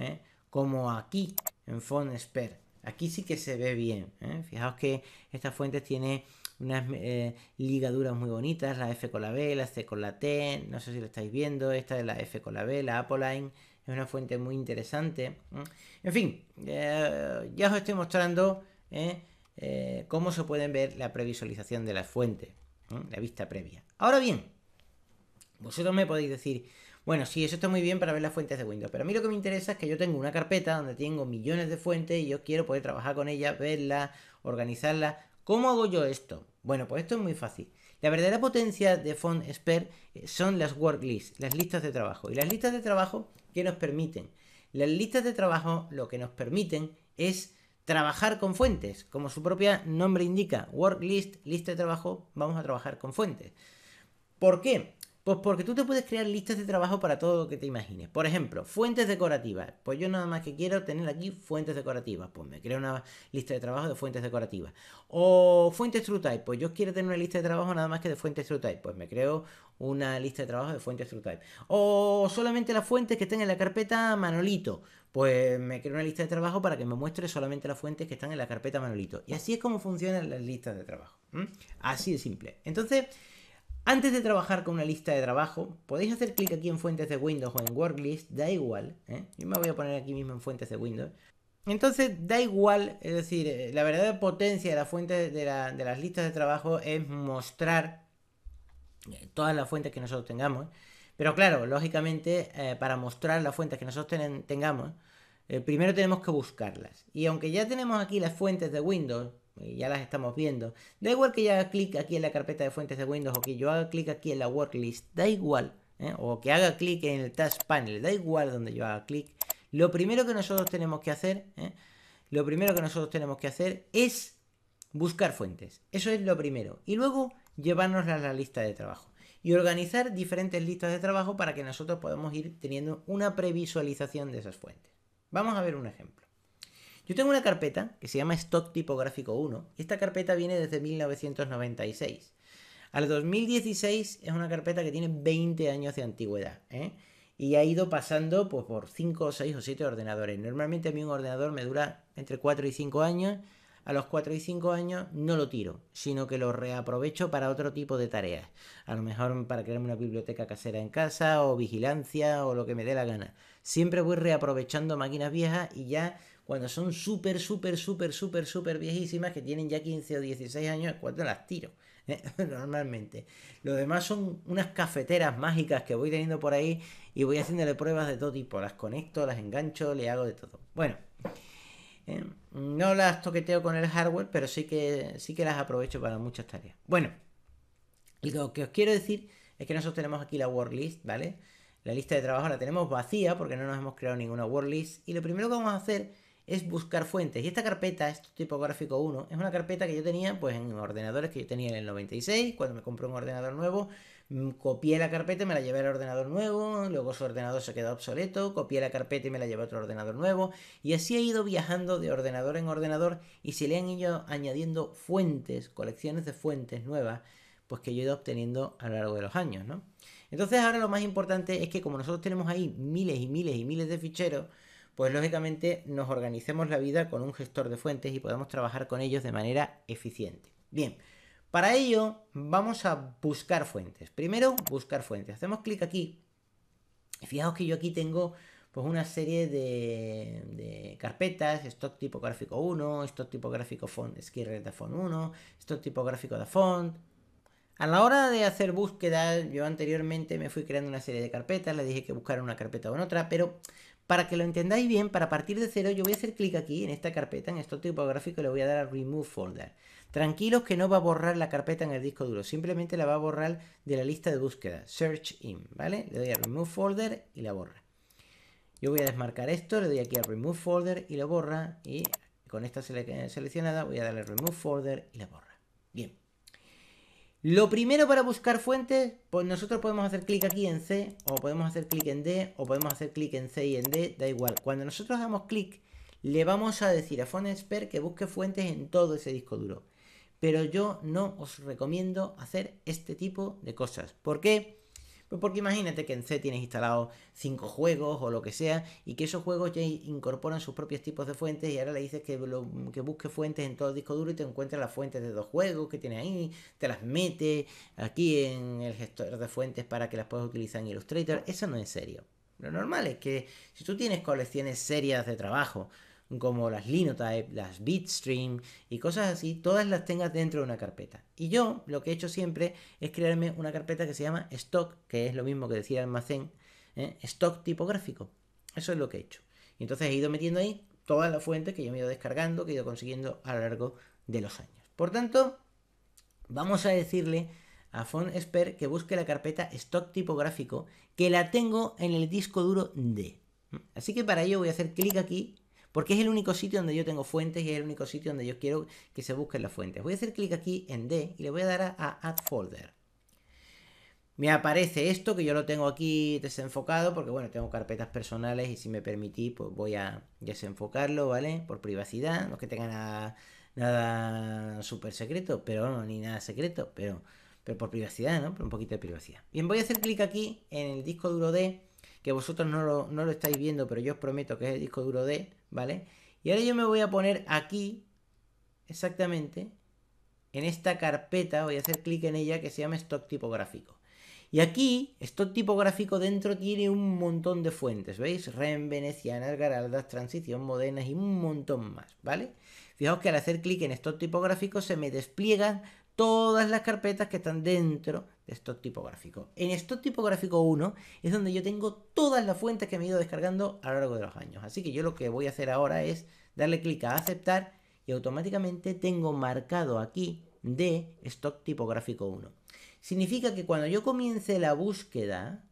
¿eh? como aquí en Expert Aquí sí que se ve bien, ¿eh? fijaos que estas fuentes tienen unas eh, ligaduras muy bonitas, la F con la B, la C con la T, no sé si lo estáis viendo, esta es la F con la B, la Apple Line, es una fuente muy interesante. En fin, eh, ya os estoy mostrando ¿eh? cómo se pueden ver la previsualización de las fuentes, la vista previa. Ahora bien, vosotros me podéis decir, bueno, sí, eso está muy bien para ver las fuentes de Windows, pero a mí lo que me interesa es que yo tengo una carpeta donde tengo millones de fuentes y yo quiero poder trabajar con ellas, verlas, organizarlas. ¿Cómo hago yo esto? Bueno, pues esto es muy fácil. La verdadera potencia de FontSper eh, son las worklists, las listas de trabajo. Y las listas de trabajo, ¿qué nos permiten? Las listas de trabajo lo que nos permiten es trabajar con fuentes. Como su propio nombre indica, worklist, lista de trabajo, vamos a trabajar con fuentes. ¿Por qué? Pues porque tú te puedes crear listas de trabajo para todo lo que te imagines. Por ejemplo, fuentes decorativas. Pues yo nada más que quiero tener aquí fuentes decorativas. Pues me creo una lista de trabajo de fuentes decorativas. O fuentes TrueType. Pues yo quiero tener una lista de trabajo nada más que de fuentes TrueType. Pues me creo una lista de trabajo de fuentes TrueType. O solamente las fuentes que estén en la carpeta Manolito. Pues me creo una lista de trabajo para que me muestre solamente las fuentes que están en la carpeta Manolito. Y así es como funcionan las listas de trabajo. Así de simple. Entonces... Antes de trabajar con una lista de trabajo, podéis hacer clic aquí en fuentes de Windows o en Worklist, da igual. ¿eh? Yo me voy a poner aquí mismo en fuentes de Windows. Entonces, da igual, es decir, eh, la verdadera potencia de la fuente de, las listas de trabajo es mostrar eh, todas las fuentes que nosotros tengamos. Pero claro, lógicamente, para mostrar las fuentes que nosotros tengamos, primero tenemos que buscarlas. Y aunque ya tenemos aquí las fuentes de Windows, ya las estamos viendo. Da igual que yo haga clic aquí en la carpeta de fuentes de Windows o que yo haga clic aquí en la worklist, da igual. ¿eh? O que haga clic en el task panel, da igual donde yo haga clic. Lo primero que nosotros tenemos que hacer, ¿eh? lo primero que nosotros tenemos que hacer es buscar fuentes. Eso es lo primero. Y luego llevarnos a la lista de trabajo. Y organizar diferentes listas de trabajo para que nosotros podamos ir teniendo una previsualización de esas fuentes. Vamos a ver un ejemplo. Yo tengo una carpeta que se llama Stock Tipográfico 1 esta carpeta viene desde 1996. Al 2016 es una carpeta que tiene 20 años de antigüedad ¿eh? y ha ido pasando pues, por 5, 6 o 7 ordenadores. Normalmente a mí un ordenador me dura entre 4 y 5 años. A los 4 y 5 años no lo tiro, sino que lo reaprovecho para otro tipo de tareas. A lo mejor para crearme una biblioteca casera en casa o vigilancia o lo que me dé la gana. Siempre voy reaprovechando máquinas viejas y ya cuando son súper, súper, súper, súper, súper viejísimas, que tienen ya 15 o 16 años, cuando las tiro, [laughs] ¿eh? normalmente. ...lo demás son unas cafeteras mágicas que voy teniendo por ahí y voy haciéndole pruebas de todo tipo. Las conecto, las engancho, le hago de todo. Bueno. ¿eh? no las toqueteo con el hardware, pero sí que, sí que las aprovecho para muchas tareas. Bueno, lo que os quiero decir es que nosotros tenemos aquí la worklist, ¿vale? La lista de trabajo la tenemos vacía porque no nos hemos creado ninguna worklist. Y lo primero que vamos a hacer es buscar fuentes. Y esta carpeta, tipo gráfico 1, es una carpeta que yo tenía pues en ordenadores que yo tenía en el 96, cuando me compré un ordenador nuevo, mm, copié la carpeta y me la llevé al ordenador nuevo, luego su ordenador se quedó obsoleto, copié la carpeta y me la llevé a otro ordenador nuevo, y así he ido viajando de ordenador en ordenador y se le han ido añadiendo fuentes, colecciones de fuentes nuevas, pues que yo he ido obteniendo a lo largo de los años, ¿no? Entonces ahora lo más importante es que como nosotros tenemos ahí miles y miles y miles de ficheros, pues lógicamente nos organicemos la vida con un gestor de fuentes y podemos trabajar con ellos de manera eficiente. Bien, para ello vamos a buscar fuentes. Primero, buscar fuentes. Hacemos clic aquí. Fijaos que yo aquí tengo pues una serie de, de, carpetas, stock gráfico 1, stock gráfico font, skirret de font 1, stock gráfico de font. A la hora de hacer búsqueda yo anteriormente me fui creando una serie de carpetas, le dije que buscar una carpeta o en otra, pero para que lo entendáis bien, para partir de cero, yo voy a hacer clic aquí en esta carpeta, en esto tipográfico, y le voy a dar a Remove Folder. Tranquilos que no va a borrar la carpeta en el disco duro, simplemente la va a borrar de la lista de búsqueda, Search In, ¿vale? Le doy a Remove Folder y la borra. Yo voy a desmarcar esto, le doy aquí a Remove Folder y lo borra, y con esta seleccionada voy a darle Remove Folder y la borra. Bien. Lo primero para buscar fuentes, pues nosotros podemos hacer clic aquí en C, o podemos hacer clic en D, o podemos hacer clic en C y en D, da igual. Cuando nosotros damos clic, le vamos a decir a Phonexpert que busque fuentes en todo ese disco duro. Pero yo no os recomiendo hacer este tipo de cosas. ¿Por qué? porque imagínate que en C tienes instalado cinco juegos o lo que sea y que esos juegos ya incorporan sus propios tipos de fuentes y ahora le dices que, busque fuentes en todo el disco duro y te encuentras las fuentes de dos juegos que tienes ahí, te las mete aquí en el gestor de fuentes para que las puedas utilizar en Illustrator. Eso no es serio. Lo normal es que si tú tienes colecciones serias de trabajo, como las Linotype, las Bitstream y cosas así, todas las tengas dentro de una carpeta. Y yo lo que he hecho siempre es crearme una carpeta que se llama stock, que es lo mismo que decir almacén, ¿eh? stock tipográfico. Eso es lo que he hecho. Y entonces he ido metiendo ahí todas las fuentes que yo me he ido descargando, que he ido consiguiendo a lo largo de los años. Por tanto, vamos a decirle a FontSper que busque la carpeta stock tipográfico, que la tengo en el disco duro D. Así que para ello voy a hacer clic aquí porque es el único sitio donde yo tengo fuentes y es el único sitio donde yo quiero que se busquen las fuentes. Voy a hacer clic aquí en D y le voy a dar a, Add Folder. Me aparece esto que yo lo tengo aquí desenfocado porque bueno, tengo carpetas personales y si me permitís pues voy a desenfocarlo, ¿vale? Por privacidad, no es que tenga nada, súper secreto, pero ni nada secreto, pero, por privacidad, ¿no? Por un poquito de privacidad. Bien, voy a hacer clic aquí en el disco duro D, que vosotros no lo estáis viendo, pero yo os prometo que es el disco duro D, ¿vale? Y ahora yo me voy a poner aquí, exactamente, en esta carpeta, voy a hacer clic en ella que se llama stock tipográfico. Y aquí, stock tipográfico dentro tiene un montón de fuentes, ¿veis? Ren, Venecianas, Garaldas, Transición, MODENAS y un montón más, ¿vale? Fijaos que al hacer clic en stock tipográfico se me despliegan todas las carpetas que están dentro de stock tipográfico. En stock tipográfico 1 es donde yo tengo todas las fuentes que me he ido descargando a lo largo de los años. Así que yo lo que voy a hacer ahora es darle clic a aceptar y automáticamente tengo marcado aquí de stock tipográfico 1. Significa que cuando yo comience la búsqueda,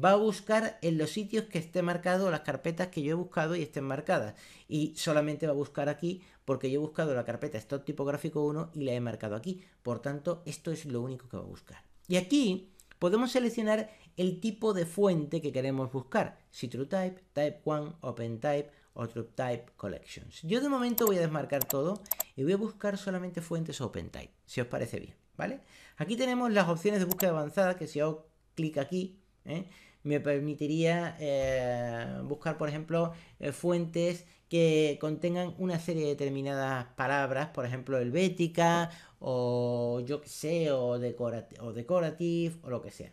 va a buscar en los sitios que esté marcado las carpetas que yo he buscado y estén marcadas. Y solamente va a buscar aquí porque yo he buscado la carpeta stock tipográfico 1 y la he marcado aquí. Por tanto, esto es lo único que va a buscar. Y aquí podemos seleccionar el tipo de fuente que queremos buscar. TrueType, Type1, OpenType o TrueType Collections. Yo de momento voy a desmarcar todo y voy a buscar solamente fuentes OpenType, si os parece bien, ¿vale? Aquí tenemos las opciones de búsqueda avanzada que si hago clic aquí, ¿eh? me permitiría eh, buscar, por ejemplo, eh, fuentes que contengan una serie de determinadas palabras, por ejemplo, helvética o yo que sé, o, o decorative o lo que sea.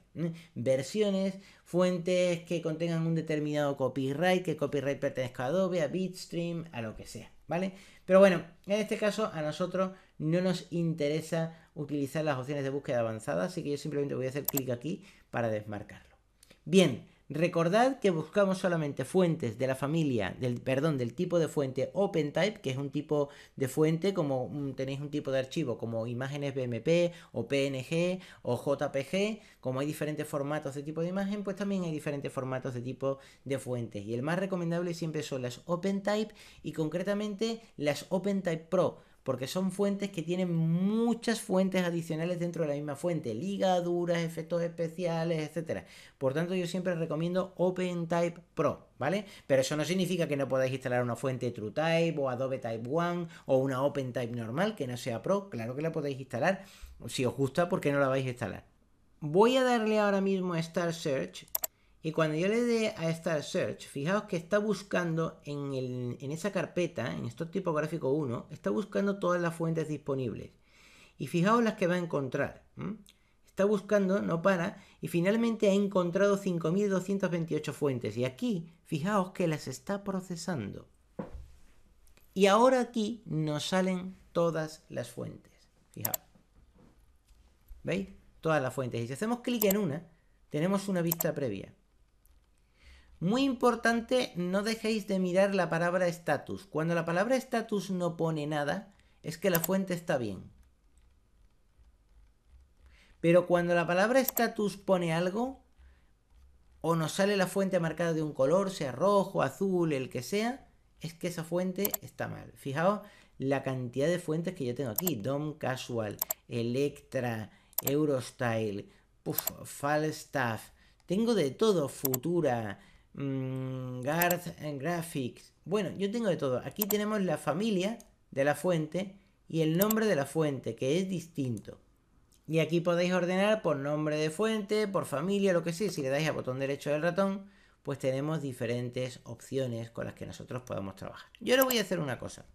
Versiones, fuentes que contengan un determinado copyright, que copyright pertenezca a Adobe, a Bitstream, a lo que sea, ¿vale? Pero bueno, en este caso a nosotros no nos interesa utilizar las opciones de búsqueda avanzada, así que yo simplemente voy a hacer clic aquí para desmarcarlo. Bien, Recordad que buscamos solamente fuentes de la familia, del, perdón, del tipo de fuente OpenType, que es un tipo de fuente como tenéis un tipo de archivo como imágenes BMP o PNG o JPG, como hay diferentes formatos de tipo de imagen, pues también hay diferentes formatos de tipo de fuentes. Y el más recomendable siempre son las OpenType y concretamente las OpenType Pro porque son fuentes que tienen muchas fuentes adicionales dentro de la misma fuente, ligaduras, efectos especiales, etc. Por tanto, yo siempre recomiendo OpenType Pro, ¿vale? Pero eso no significa que no podáis instalar una fuente TrueType o Adobe Type One o una OpenType normal que no sea Pro, claro que la podéis instalar. Si os gusta, ¿por qué no la vais a instalar? Voy a darle ahora mismo a Star Search y cuando yo le dé a esta search, fijaos que está buscando en, esa carpeta, en tipo gráfico 1, está buscando todas las fuentes disponibles. Y fijaos las que va a encontrar. Está buscando, no para, y finalmente ha encontrado 5.228 fuentes. Y aquí, fijaos que las está procesando. Y ahora aquí nos salen todas las fuentes. Fijaos. ¿Veis? Todas las fuentes. Y si hacemos clic en una, tenemos una vista previa. Muy importante, no dejéis de mirar la palabra status. Cuando la palabra status no pone nada, es que la fuente está bien. Pero cuando la palabra status pone algo, o nos sale la fuente marcada de un color, sea rojo, azul, el que sea, es que esa fuente está mal. Fijaos la cantidad de fuentes que yo tengo aquí. DOM Casual, Electra, Eurostyle, Falstaff. Tengo de todo, Futura, Mmm. and Graphics. Bueno, yo tengo de todo. Aquí tenemos la familia de la fuente y el nombre de la fuente, que es distinto. Y aquí podéis ordenar por nombre de fuente, por familia, lo que sea. Si le dais al botón derecho del ratón, pues tenemos diferentes opciones con las que nosotros podemos trabajar. Yo ahora voy a hacer una cosa.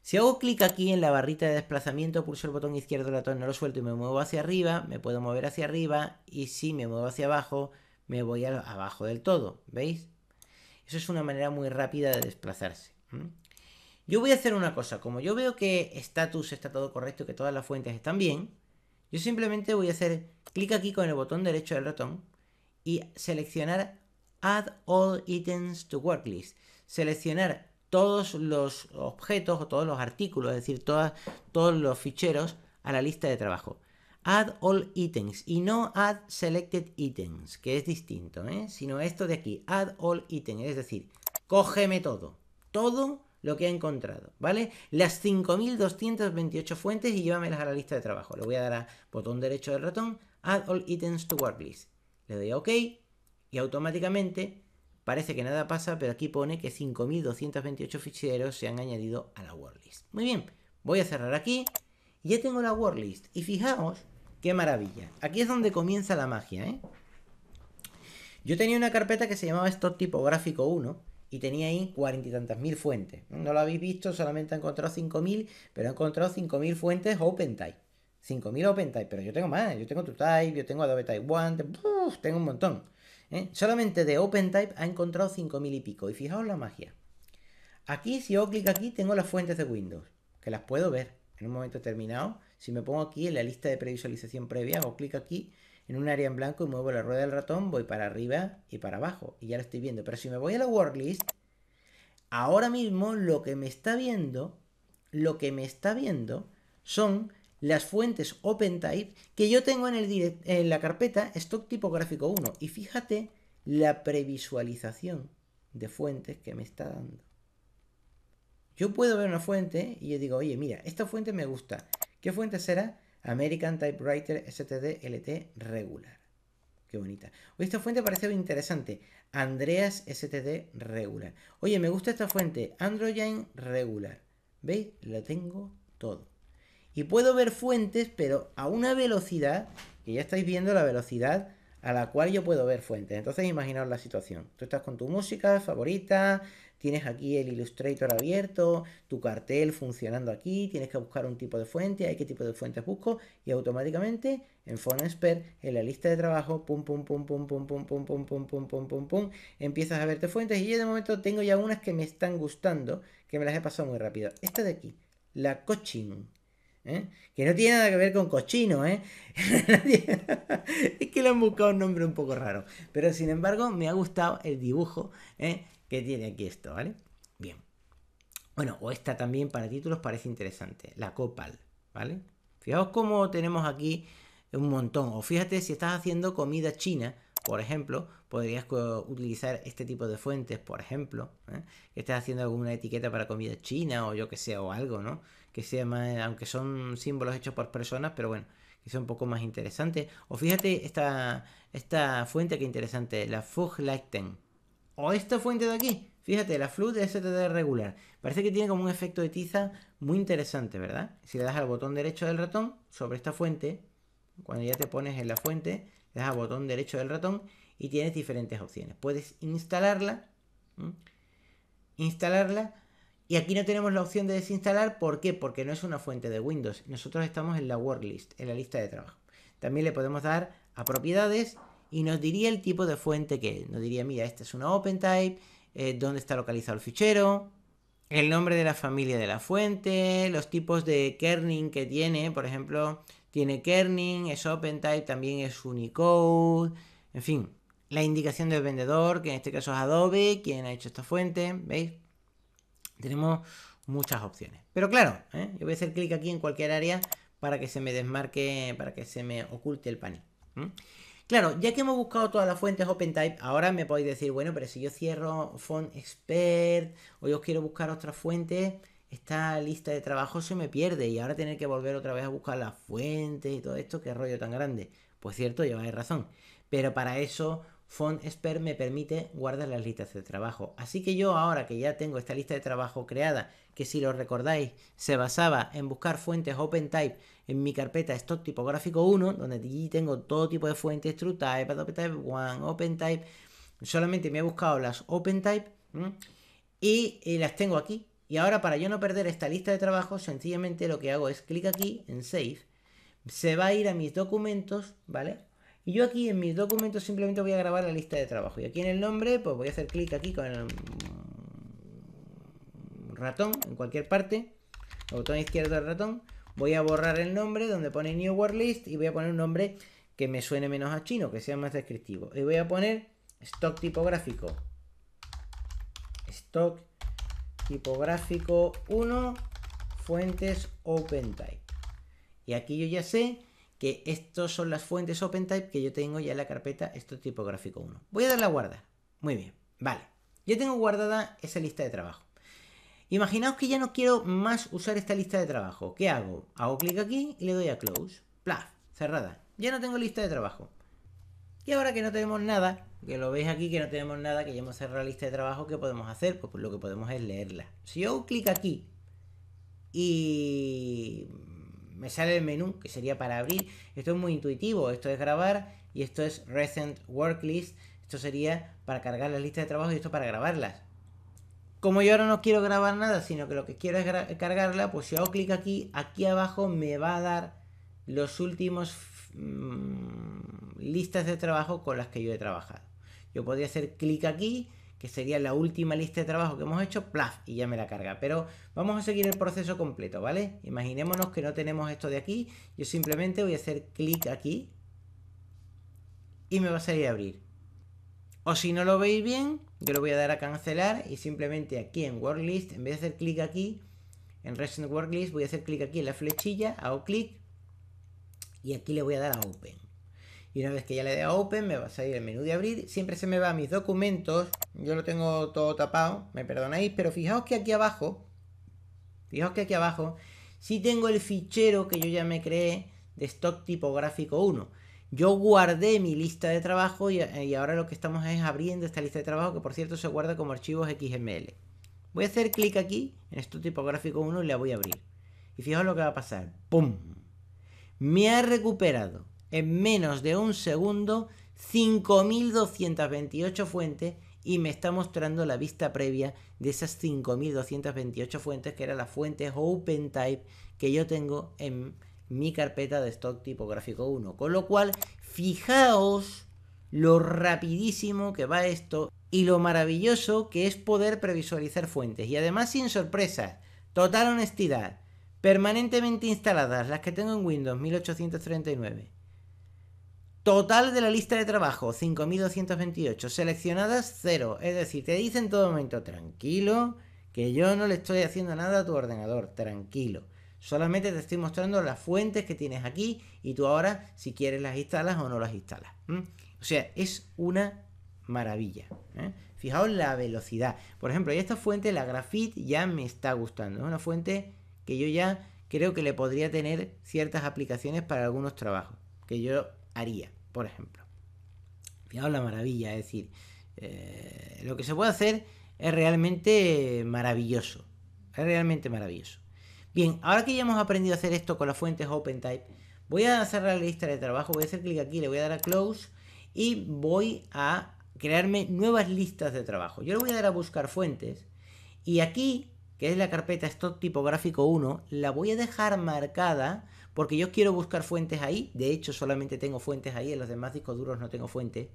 Si hago clic aquí en la barrita de desplazamiento, pulso el botón izquierdo del ratón, no lo suelto y me muevo hacia arriba, me puedo mover hacia arriba y si me muevo hacia abajo, me voy abajo del todo, ¿veis? Eso es una manera muy rápida de desplazarse. Yo voy a hacer una cosa, como yo veo que status está todo correcto, que todas las fuentes están bien, yo simplemente voy a hacer clic aquí con el botón derecho del ratón y seleccionar Add All Items to Worklist. Seleccionar todos los objetos o todos los artículos, es decir, todos los ficheros a la lista de trabajo add all items y no add selected items, que es distinto, ¿eh? sino esto de aquí, add all items, es decir, cógeme todo, todo lo que he encontrado, ¿vale? Las 5.228 fuentes y llévamelas a la lista de trabajo. Le voy a dar a botón derecho del ratón, add all items to worklist. Le doy a OK y automáticamente parece que nada pasa, pero aquí pone que 5.228 ficheros se han añadido a la worklist. Muy bien, voy a cerrar aquí. Ya tengo la worklist y fijaos Qué maravilla. Aquí es donde comienza la magia, ¿eh? Yo tenía una carpeta que se llamaba tipo Tipográfico 1 y tenía ahí cuarenta y tantas mil fuentes. No lo habéis visto, solamente he encontrado 5.000, pero he encontrado 5.000 fuentes OpenType. 5.000 OpenType, pero yo tengo más. Yo tengo TrueType, yo tengo Adobe Type One, tengo un montón. ¿eh? Solamente de OpenType ha encontrado 5.000 y pico. Y fijaos la magia. Aquí, si hago clic aquí, tengo las fuentes de Windows, que las puedo ver en un momento determinado si me pongo aquí en la lista de previsualización previa, hago clic aquí en un área en blanco y muevo la rueda del ratón, voy para arriba y para abajo y ya lo estoy viendo. Pero si me voy a la worklist, ahora mismo lo que me está viendo, lo que me está viendo son las fuentes OpenType que yo tengo en, el en la carpeta Stock Tipográfico 1. Y fíjate la previsualización de fuentes que me está dando. Yo puedo ver una fuente y yo digo, oye, mira, esta fuente me gusta. ¿Qué fuente será? American Typewriter STD LT regular. Qué bonita. Oye, esta fuente parece interesante. Andreas STD regular. Oye, me gusta esta fuente. Androgen regular. ¿Veis? Lo tengo todo. Y puedo ver fuentes, pero a una velocidad, que ya estáis viendo la velocidad a la cual yo puedo ver fuentes. Entonces imaginaos la situación. Tú estás con tu música favorita, tienes aquí el Illustrator abierto, tu cartel funcionando aquí, tienes que buscar un tipo de fuente, hay qué tipo de fuentes busco y automáticamente en Expert, en la lista de trabajo, pum, pum, pum, pum, pum, pum, pum, pum, pum, pum, pum, pum, pum, empiezas a verte fuentes y yo de momento tengo ya unas que me están gustando, que me las he pasado muy rápido. Esta de aquí, la cochin. Que no tiene nada que ver con cochino, ¿eh? es que le han buscado un nombre un poco raro. Pero sin embargo, me ha gustado el dibujo, ¿eh? que tiene aquí esto, ¿vale? Bien. Bueno, o esta también para títulos parece interesante, la Copal, ¿vale? Fijaos cómo tenemos aquí un montón. O fíjate, si estás haciendo comida china, por ejemplo, podrías utilizar este tipo de fuentes, por ejemplo, ¿eh? que estás haciendo alguna etiqueta para comida china o yo que sé, o algo, ¿no? Que sea más, aunque son símbolos hechos por personas, pero bueno, que sea un poco más interesante. O fíjate esta, esta fuente que interesante, la Leiten o esta fuente de aquí. Fíjate, la flu de STD regular. Parece que tiene como un efecto de tiza muy interesante, ¿verdad? Si le das al botón derecho del ratón sobre esta fuente, cuando ya te pones en la fuente, le das al botón derecho del ratón y tienes diferentes opciones. Puedes instalarla, instalarla, y aquí no tenemos la opción de desinstalar. ¿Por qué? Porque no es una fuente de Windows. Nosotros estamos en la worklist, en la lista de trabajo. También le podemos dar a propiedades y nos diría el tipo de fuente que es. Nos diría, mira, esta es una OpenType, eh, dónde está localizado el fichero, el nombre de la familia de la fuente, los tipos de kerning que tiene, por ejemplo, tiene kerning, es OpenType, también es Unicode, en fin, la indicación del vendedor, que en este caso es Adobe, quien ha hecho esta fuente, ¿veis? Tenemos muchas opciones. Pero claro, ¿eh? yo voy a hacer clic aquí en cualquier área para que se me desmarque, para que se me oculte el panel. Claro, ya que hemos buscado todas las fuentes OpenType, ahora me podéis decir, bueno, pero si yo cierro Font Expert o yo quiero buscar otra fuente, esta lista de trabajo se me pierde y ahora tener que volver otra vez a buscar las fuentes y todo esto, qué rollo tan grande. Pues cierto, lleváis razón. Pero para eso Fontsper me permite guardar las listas de trabajo. Así que yo ahora que ya tengo esta lista de trabajo creada, que si lo recordáis se basaba en buscar fuentes OpenType en mi carpeta stock tipográfico 1, donde allí tengo todo tipo de fuentes, TrueType, OpenType, One, OpenType, solamente me he buscado las OpenType y las tengo aquí. Y ahora para yo no perder esta lista de trabajo, sencillamente lo que hago es clic aquí en Save, se va a ir a mis documentos, ¿vale? Y yo aquí en mis documentos simplemente voy a grabar la lista de trabajo. Y aquí en el nombre, pues voy a hacer clic aquí con el mm, ratón en cualquier parte, el botón izquierdo del ratón. Voy a borrar el nombre donde pone New Word List y voy a poner un nombre que me suene menos a chino, que sea más descriptivo. Y voy a poner stock tipográfico. Stock tipográfico 1, fuentes Open Type. Y aquí yo ya sé que estas son las fuentes OpenType que yo tengo ya en la carpeta esto tipográfico 1. Voy a dar la guardar. Muy bien, vale. Yo tengo guardada esa lista de trabajo. Imaginaos que ya no quiero más usar esta lista de trabajo. ¿Qué hago? Hago clic aquí y le doy a close. Plaf, cerrada. Ya no tengo lista de trabajo. Y ahora que no tenemos nada, que lo veis aquí que no tenemos nada, que ya hemos cerrado la lista de trabajo, ¿qué podemos hacer? Pues, pues lo que podemos es leerla. Si yo hago clic aquí y me sale el menú que sería para abrir. Esto es muy intuitivo, esto es grabar y esto es Recent Worklist. Esto sería para cargar las listas de trabajo y esto para grabarlas. Como yo ahora no quiero grabar nada, sino que lo que quiero es cargarla, pues si hago clic aquí, aquí abajo me va a dar los últimos mm, listas de trabajo con las que yo he trabajado. Yo podría hacer clic aquí que sería la última lista de trabajo que hemos hecho, plaf, y ya me la carga. Pero vamos a seguir el proceso completo, ¿vale? Imaginémonos que no tenemos esto de aquí, yo simplemente voy a hacer clic aquí y me va a salir a abrir. O si no lo veis bien, yo lo voy a dar a cancelar y simplemente aquí en Worklist, en vez de hacer clic aquí, en Recent Worklist, voy a hacer clic aquí en la flechilla, hago clic y aquí le voy a dar a Open y una vez que ya le dé a Open me va a salir el menú de abrir, siempre se me va a mis documentos, yo lo tengo todo tapado, me perdonáis, pero fijaos que aquí abajo, fijaos que aquí abajo, sí tengo el fichero que yo ya me creé de stock tipográfico 1. Yo guardé mi lista de trabajo y, ahora lo que estamos es abriendo esta lista de trabajo que por cierto se guarda como archivos XML. Voy a hacer clic aquí en stock tipográfico 1 y la voy a abrir. Y fijaos lo que va a pasar. ¡Pum! Me ha recuperado en menos de un segundo 5.228 fuentes y me está mostrando la vista previa de esas 5.228 fuentes que eran las fuentes OpenType que yo tengo en mi carpeta de stock gráfico 1. Con lo cual, fijaos lo rapidísimo que va esto y lo maravilloso que es poder previsualizar fuentes. Y además sin sorpresas, total honestidad, permanentemente instaladas, las que tengo en Windows 1839 Total de la lista de trabajo, 5.228. Seleccionadas, 0. Es decir, te dicen en todo momento, tranquilo, que yo no le estoy haciendo nada a tu ordenador, tranquilo. Solamente te estoy mostrando las fuentes que tienes aquí y tú ahora si quieres las instalas o no las instalas. O sea, es una maravilla. ¿eh? Fijaos la velocidad. Por ejemplo, esta fuente, la grafite ya me está gustando. Es una fuente que yo ya creo que le podría tener ciertas aplicaciones para algunos trabajos. Que yo haría, por ejemplo. Fijaos la maravilla, es decir, eh, lo que se puede hacer es realmente maravilloso. Es realmente maravilloso. Bien, ahora que ya hemos aprendido a hacer esto con las fuentes OpenType, voy a cerrar la lista de trabajo, voy a hacer clic aquí, le voy a dar a Close y voy a crearme nuevas listas de trabajo. Yo le voy a dar a buscar fuentes y aquí, que es la carpeta Stock Tipográfico 1, la voy a dejar marcada porque yo quiero buscar fuentes ahí. De hecho, solamente tengo fuentes ahí, en los demás discos duros no tengo fuentes.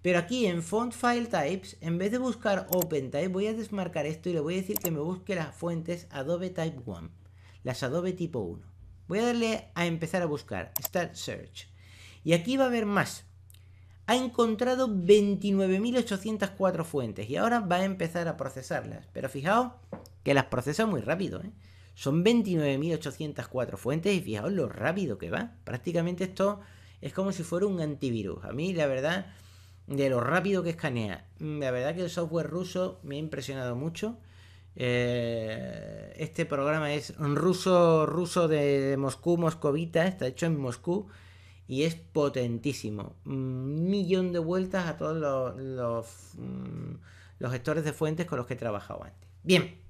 Pero aquí en Font File Types, en vez de buscar OpenType, voy a desmarcar esto y le voy a decir que me busque las fuentes Adobe Type 1, las Adobe tipo 1. Voy a darle a empezar a buscar, Start Search. Y aquí va a haber más. Ha encontrado 29.804 fuentes y ahora va a empezar a procesarlas. Pero fijaos que las procesa muy rápido. ¿eh? Son 29.804 fuentes y fijaos lo rápido que va. Prácticamente esto es como si fuera un antivirus. A mí, la verdad, de lo rápido que escanea, mm, la verdad que el software ruso me ha impresionado mucho. Eh, este programa es un ruso, ruso de Moscú, moscovita, está hecho en Moscú y es potentísimo. Un millón de vueltas a todos los, los, mm, los, gestores de fuentes con los que he trabajado antes. Bien.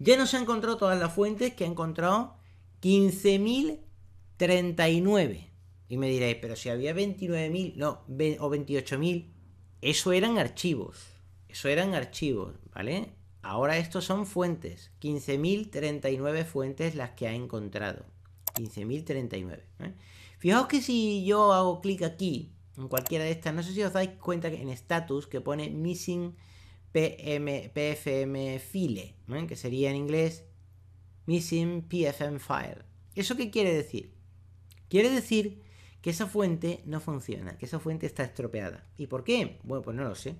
Ya no se han encontrado todas las fuentes que ha encontrado 15.039. Y me diréis, pero si había 29.000, no, o 28.000, eso eran archivos. Eso eran archivos, ¿vale? Ahora estos son fuentes. 15.039 fuentes las que ha encontrado. 15.039. ¿eh? Fijaos que si yo hago clic aquí, en cualquiera de estas, no sé si os dais cuenta que en status que pone missing PM, PFM file, ¿eh? que sería en inglés Missing PFM File. ¿Eso qué quiere decir? Quiere decir que esa fuente no funciona, que esa fuente está estropeada. ¿Y por qué? Bueno, pues no lo sé.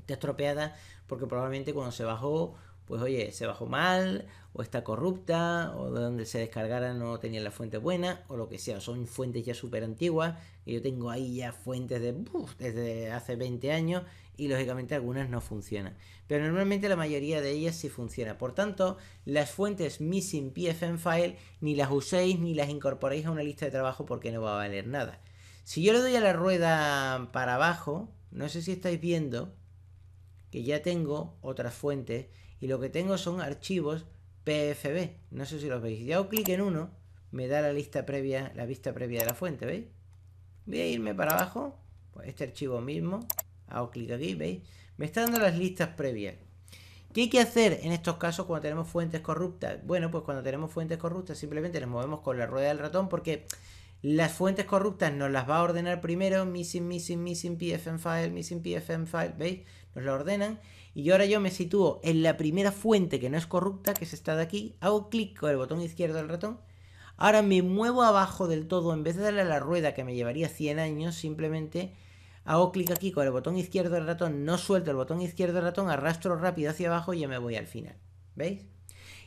Está estropeada porque probablemente cuando se bajó, pues oye, se bajó mal, o está corrupta, o donde se descargara no tenía la fuente buena, o lo que sea. Son fuentes ya súper antiguas, que yo tengo ahí ya fuentes de desde hace 20 años y lógicamente algunas no funcionan. Pero normalmente la mayoría de ellas sí funciona. Por tanto, las fuentes missing PFM file ni las uséis ni las incorporéis a una lista de trabajo porque no va a valer nada. Si yo le doy a la rueda para abajo, no sé si estáis viendo que ya tengo otras fuentes y lo que tengo son archivos PFB. No sé si los veis. Si hago clic en uno, me da la lista previa, la vista previa de la fuente, ¿veis? Voy a irme para abajo, pues este archivo mismo, Hago clic aquí, ¿veis? Me está dando las listas previas. ¿Qué hay que hacer en estos casos cuando tenemos fuentes corruptas? Bueno, pues cuando tenemos fuentes corruptas simplemente nos movemos con la rueda del ratón porque las fuentes corruptas nos las va a ordenar primero missing, missing, missing, pfm file, missing, pfm file, ¿veis? Nos la ordenan y ahora yo me sitúo en la primera fuente que no es corrupta, que es esta de aquí, hago clic con el botón izquierdo del ratón, ahora me muevo abajo del todo, en vez de darle a la rueda que me llevaría 100 años, simplemente Hago clic aquí con el botón izquierdo del ratón, no suelto el botón izquierdo del ratón, arrastro rápido hacia abajo y ya me voy al final. ¿Veis?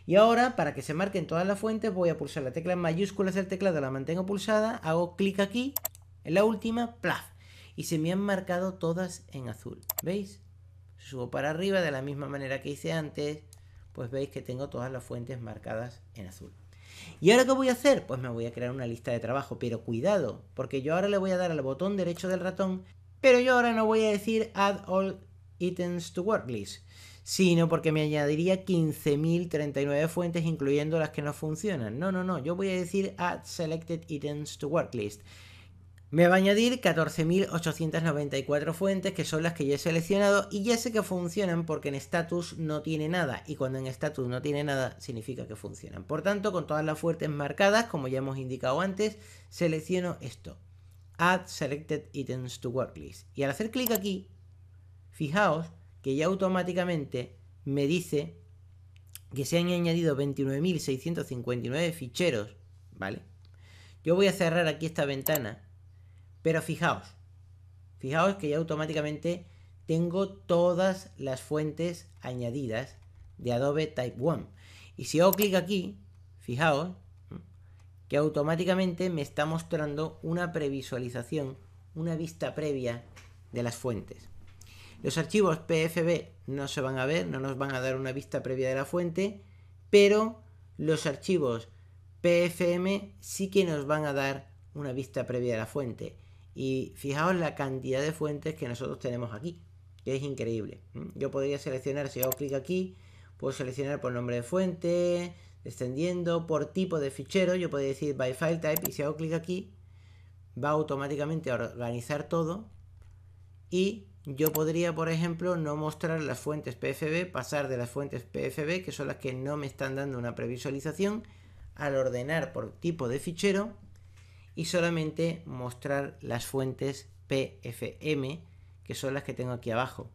Y ahora, para que se marquen todas las fuentes, voy a pulsar la tecla en mayúsculas del teclado, la mantengo pulsada, hago clic aquí, en la última, plaf, y se me han marcado todas en azul. ¿Veis? Subo para arriba de la misma manera que hice antes, pues veis que tengo todas las fuentes marcadas en azul. ¿Y ahora qué voy a hacer? Pues me voy a crear una lista de trabajo, pero cuidado, porque yo ahora le voy a dar al botón derecho del ratón pero yo ahora no voy a decir add all items to worklist, sino porque me añadiría 15.039 fuentes, incluyendo las que no funcionan. No, no, no, yo voy a decir add selected items to worklist. Me va a añadir 14.894 fuentes, que son las que ya he seleccionado, y ya sé que funcionan porque en status no tiene nada, y cuando en status no tiene nada, significa que funcionan. Por tanto, con todas las fuentes marcadas, como ya hemos indicado antes, selecciono esto, Add Selected Items to Worklist. Y al hacer clic aquí, fijaos que ya automáticamente me dice que se han añadido 29.659 ficheros, ¿vale? Yo voy a cerrar aquí esta ventana, pero fijaos, fijaos que ya automáticamente tengo todas las fuentes añadidas de Adobe Type 1. Y si hago clic aquí, fijaos, que automáticamente me está mostrando una previsualización, una vista previa de las fuentes. Los archivos PFB no se van a ver, no nos van a dar una vista previa de la fuente, pero los archivos PFM sí que nos van a dar una vista previa de la fuente. Y fijaos la cantidad de fuentes que nosotros tenemos aquí, que es increíble. ¿Mm? Yo podría seleccionar, si hago clic aquí, puedo seleccionar por nombre de fuente, Extendiendo por tipo de fichero, yo puedo decir by file type y si hago clic aquí, va automáticamente a organizar todo y yo podría, por ejemplo, no mostrar las fuentes PFB, pasar de las fuentes PFB, que son las que no me están dando una previsualización, al ordenar por tipo de fichero y solamente mostrar las fuentes PFM, que son las que tengo aquí abajo.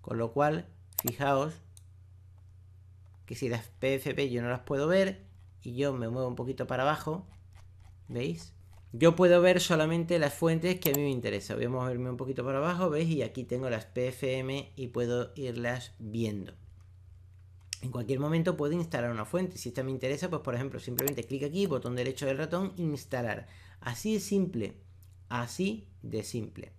Con lo cual, fijaos que si las PFP yo no las puedo ver y yo me muevo un poquito para abajo, ¿veis? Yo puedo ver solamente las fuentes que a mí me interesan. Voy a moverme un poquito para abajo, ¿veis? Y aquí tengo las PFM y puedo irlas viendo. En cualquier momento puedo instalar una fuente. Si esta me interesa, pues por ejemplo, simplemente clic aquí, botón derecho del ratón, instalar. Así de simple. Así de simple.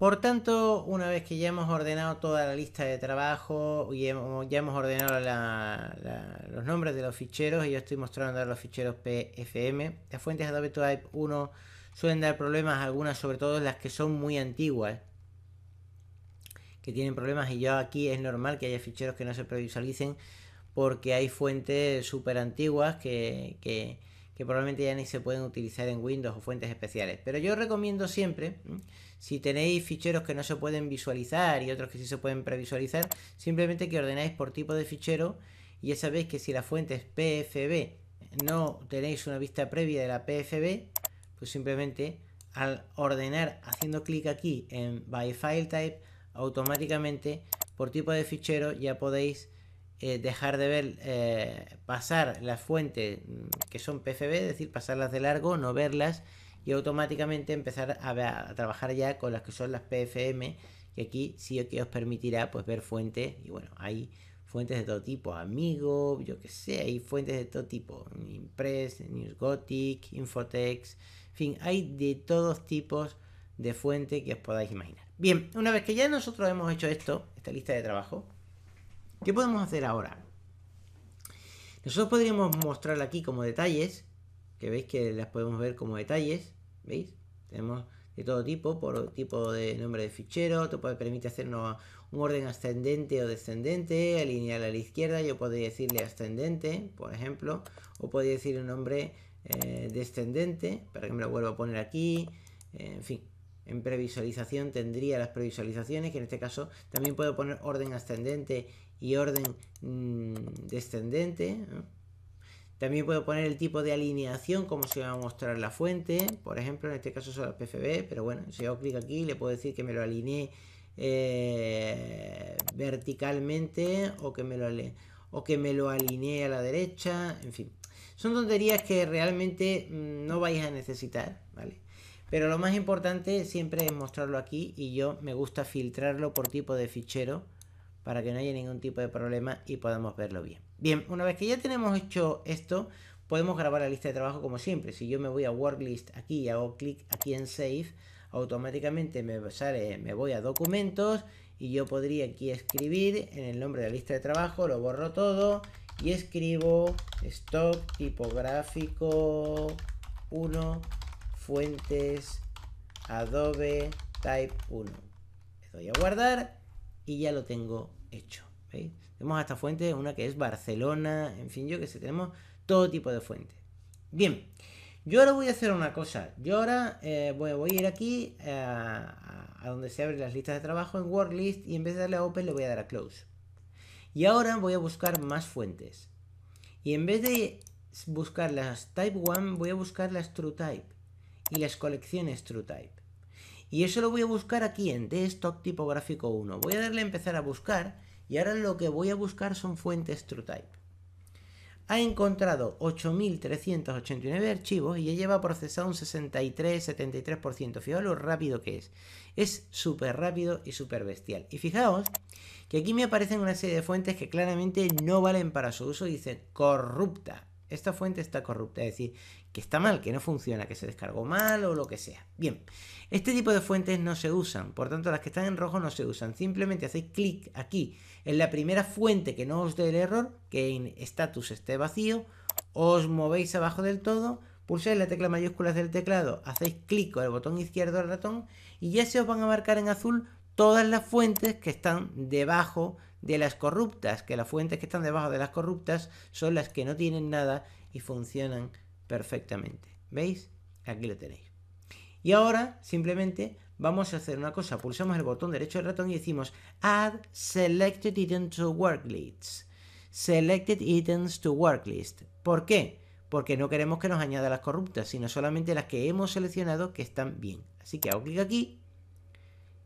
Por tanto, una vez que ya hemos ordenado toda la lista de trabajo y ya hemos ordenado los nombres de los ficheros, y yo estoy mostrando los ficheros PFM, las fuentes Adobe Type 1 suelen dar problemas, algunas sobre todo las que son muy antiguas, que tienen problemas y yo aquí es normal que haya ficheros que no se previsualicen porque hay fuentes súper antiguas que, que probablemente ya ni se pueden utilizar en Windows o fuentes especiales. Pero yo recomiendo siempre, si tenéis ficheros que no se pueden visualizar y otros que sí se pueden previsualizar, simplemente que ordenáis por tipo de fichero y ya sabéis que si la fuente es PFB no tenéis una vista previa de la PFB, pues simplemente al ordenar haciendo clic aquí en By File Type, automáticamente por tipo de fichero ya podéis eh, dejar de ver, eh, pasar las fuentes mm, que son PFB, es decir, pasarlas de largo, no verlas y automáticamente empezar a, a trabajar ya con las que son las PFM, que aquí sí que os permitirá pues ver fuentes y bueno, hay fuentes de todo tipo, Amigo, yo que sé, hay fuentes de todo tipo, Impress, News Infotex, en fin, hay de todos tipos de fuente que os podáis imaginar. Bien, una vez que ya nosotros hemos hecho esto, esta lista de trabajo, ¿Qué podemos hacer ahora? Nosotros podríamos mostrar aquí como detalles, que veis que las podemos ver como detalles, ¿veis? Tenemos de todo tipo, por tipo de nombre de fichero, te permite hacernos un orden ascendente o descendente, alinear a la izquierda, yo podría decirle ascendente, por ejemplo, o podría decir un nombre eh, descendente, para que me lo vuelva a poner aquí, eh, en fin. En previsualización tendría las previsualizaciones, que en este caso también puedo poner orden ascendente y orden mm, descendente. También puedo poner el tipo de alineación como se va a mostrar la fuente. Por ejemplo, en este caso solo PFB, pero bueno, si hago clic aquí le puedo decir que me lo alineé eh, verticalmente o que, me lo, o que me lo alinee a la derecha. En fin, son tonterías que realmente mm, no vais a necesitar, ¿vale? Pero lo más importante siempre es mostrarlo aquí y yo me gusta filtrarlo por tipo de fichero para que no haya ningún tipo de problema y podamos verlo bien. Bien, una vez que ya tenemos hecho esto, podemos grabar la lista de trabajo como siempre. Si yo me voy a Worklist aquí y hago clic aquí en Save, automáticamente me sale, me voy a Documentos y yo podría aquí escribir en el nombre de la lista de trabajo, lo borro todo y escribo stock tipográfico 1 fuentes adobe type 1 le doy a guardar y ya lo tengo hecho. Tenemos esta fuente, una que es Barcelona, en fin, yo que sé, tenemos todo tipo de fuentes. Bien, yo ahora voy a hacer una cosa. Yo ahora eh, voy, a ir aquí eh, a, donde se abren las listas de trabajo en Worklist y en vez de darle a Open le voy a dar a Close. Y ahora voy a buscar más fuentes. Y en vez de buscar las Type 1 voy a buscar las TrueType y las colecciones TrueType. Y eso lo voy a buscar aquí en desktop tipográfico 1. Voy a darle a empezar a buscar y ahora lo que voy a buscar son fuentes TrueType. Ha encontrado 8.389 archivos y ya lleva procesado un 63-73%. Fijaos lo rápido que es. Es súper rápido y súper bestial. Y fijaos que aquí me aparecen una serie de fuentes que claramente no valen para su uso. Dice corrupta esta fuente está corrupta, es decir, que está mal, que no funciona, que se descargó mal o lo que sea. Bien, este tipo de fuentes no se usan, por tanto las que están en rojo no se usan. Simplemente hacéis clic aquí en la primera fuente que no os dé el error, que en status esté vacío, os movéis abajo del todo, pulsáis la tecla mayúscula del teclado, hacéis clic con el botón izquierdo del ratón y ya se os van a marcar en azul todas las fuentes que están debajo de las corruptas, que las fuentes que están debajo de las corruptas son las que no tienen nada y funcionan perfectamente. ¿Veis? Aquí lo tenéis. Y ahora simplemente vamos a hacer una cosa. Pulsamos el botón derecho del ratón y decimos Add Selected items to Worklist. Selected Items to Worklist. ¿Por qué? Porque no queremos que nos añada las corruptas, sino solamente las que hemos seleccionado que están bien. Así que hago clic aquí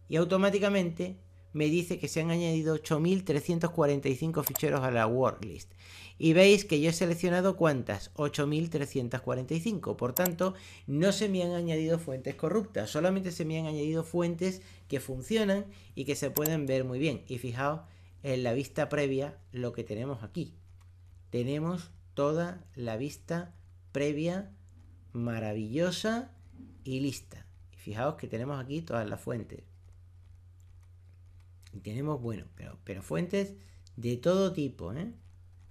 y automáticamente me dice que se han añadido 8.345 ficheros a la list Y veis que yo he seleccionado cuántas, 8.345. Por tanto, no se me han añadido fuentes corruptas, solamente se me han añadido fuentes que funcionan y que se pueden ver muy bien. Y fijaos en la vista previa lo que tenemos aquí. Tenemos toda la vista previa maravillosa y lista. Y fijaos que tenemos aquí todas las fuentes tenemos, bueno, pero, pero fuentes de todo tipo, ¿eh?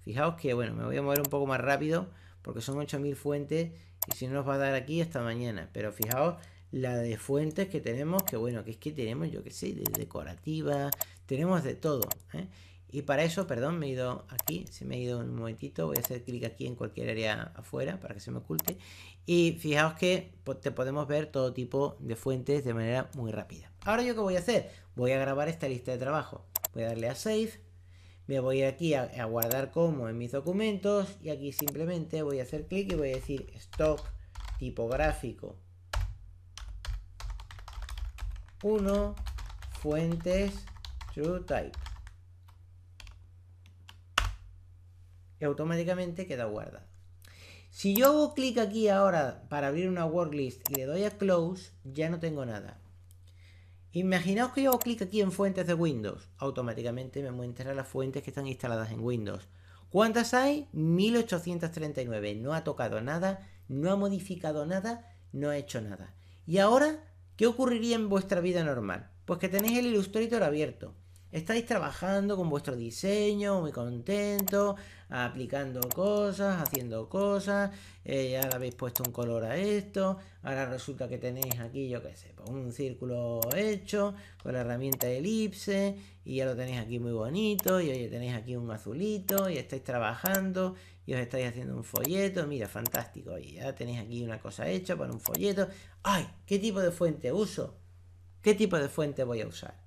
Fijaos que, bueno, me voy a mover un poco más rápido porque son 8000 fuentes y si no nos va a dar aquí hasta mañana. Pero fijaos la de fuentes que tenemos, que bueno, que es que tenemos, yo qué sé, de decorativa, tenemos de todo. ¿eh? Y para eso, perdón, me he ido aquí, se me ha ido un momentito, voy a hacer clic aquí en cualquier área afuera para que se me oculte. Y fijaos que te podemos ver todo tipo de fuentes de manera muy rápida. Ahora yo qué voy a hacer? Voy a grabar esta lista de trabajo. Voy a darle a Save. Me voy aquí a, guardar como en mis documentos. Y aquí simplemente voy a hacer clic y voy a decir stock tipográfico 1 fuentes true type Y automáticamente queda guardado. Si yo hago clic aquí ahora para abrir una worklist y le doy a close, ya no tengo nada. Imaginaos que yo hago clic aquí en fuentes de Windows. Automáticamente me muestra las fuentes que están instaladas en Windows. ¿Cuántas hay? 1839. No ha tocado nada, no ha modificado nada, no ha hecho nada. Y ahora, ¿qué ocurriría en vuestra vida normal? Pues que tenéis el Illustrator abierto. Estáis trabajando con vuestro diseño, muy contento, aplicando cosas, haciendo cosas. ya eh, habéis puesto un color a esto. Ahora resulta que tenéis aquí, yo qué sé, pues, un círculo hecho con la herramienta elipse. Y ya lo tenéis aquí muy bonito. Y oye, tenéis aquí un azulito. Y estáis trabajando. Y os estáis haciendo un folleto. Mira, fantástico. y ya tenéis aquí una cosa hecha para un folleto. ¡Ay! ¿Qué tipo de fuente uso? ¿Qué tipo de fuente voy a usar?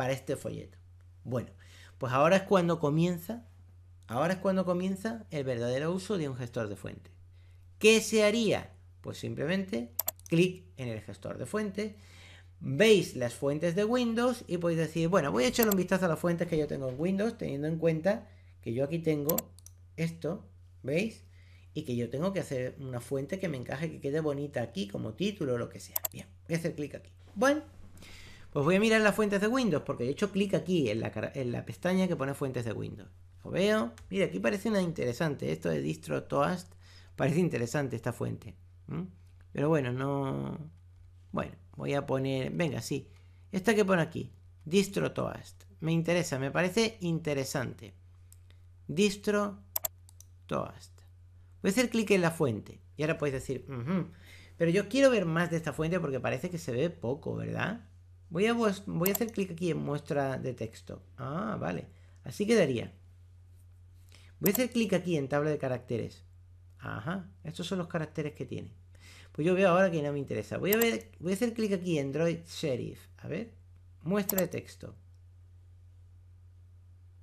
para este folleto. Bueno, pues ahora es cuando comienza, ahora es cuando comienza el verdadero uso de un gestor de fuente. ¿Qué se haría? Pues simplemente clic en el gestor de fuentes, veis las fuentes de Windows y podéis decir, bueno, voy a echar un vistazo a las fuentes que yo tengo en Windows, teniendo en cuenta que yo aquí tengo esto, ¿veis? Y que yo tengo que hacer una fuente que me encaje, que quede bonita aquí como título o lo que sea. Bien, voy a hacer clic aquí. Bueno, pues voy a mirar las fuentes de Windows, porque de hecho clic aquí en la, en la pestaña que pone fuentes de Windows. Lo veo. Mira, aquí parece una interesante. Esto de distro toast parece interesante esta fuente. Pero bueno, no... Bueno, voy a poner... Venga, sí. Esta que pone aquí. Distro toast. Me interesa, me parece interesante. Distro toast. Voy a hacer clic en la fuente. Y ahora podéis decir... Pero yo quiero ver más de esta fuente porque parece que se ve poco, ¿verdad? Voy a, hacer clic aquí en muestra de texto. Ah, vale. Así quedaría. Voy a hacer clic aquí en tabla de caracteres. Ajá, estos son los caracteres que tiene. Pues yo veo ahora que no me interesa. Voy a, ver, voy a hacer clic aquí en Droid Sheriff. A ver, muestra de texto.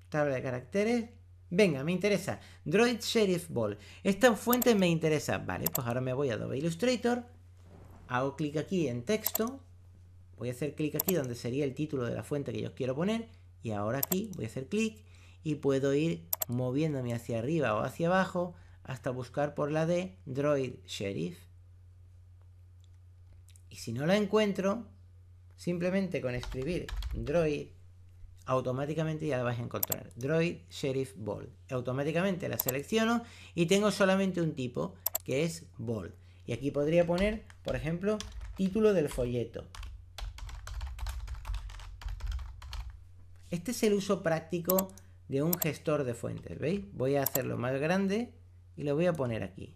Tabla de caracteres. Venga, me interesa. Droid Sheriff Ball. Esta fuente me interesa. Vale, pues ahora me voy a Adobe Illustrator. Hago clic aquí en texto. Voy a hacer clic aquí donde sería el título de la fuente que yo quiero poner y ahora aquí voy a hacer clic y puedo ir moviéndome hacia arriba o hacia abajo hasta buscar por la de Droid Sheriff. Y si no la encuentro, simplemente con escribir Droid, automáticamente ya la vais a encontrar. Droid Sheriff Bold. Automáticamente la selecciono y tengo solamente un tipo, que es Bold. Y aquí podría poner, por ejemplo, título del folleto. Este es el uso práctico de un gestor de fuentes, ¿veis? Voy a hacerlo más grande y lo voy a poner aquí.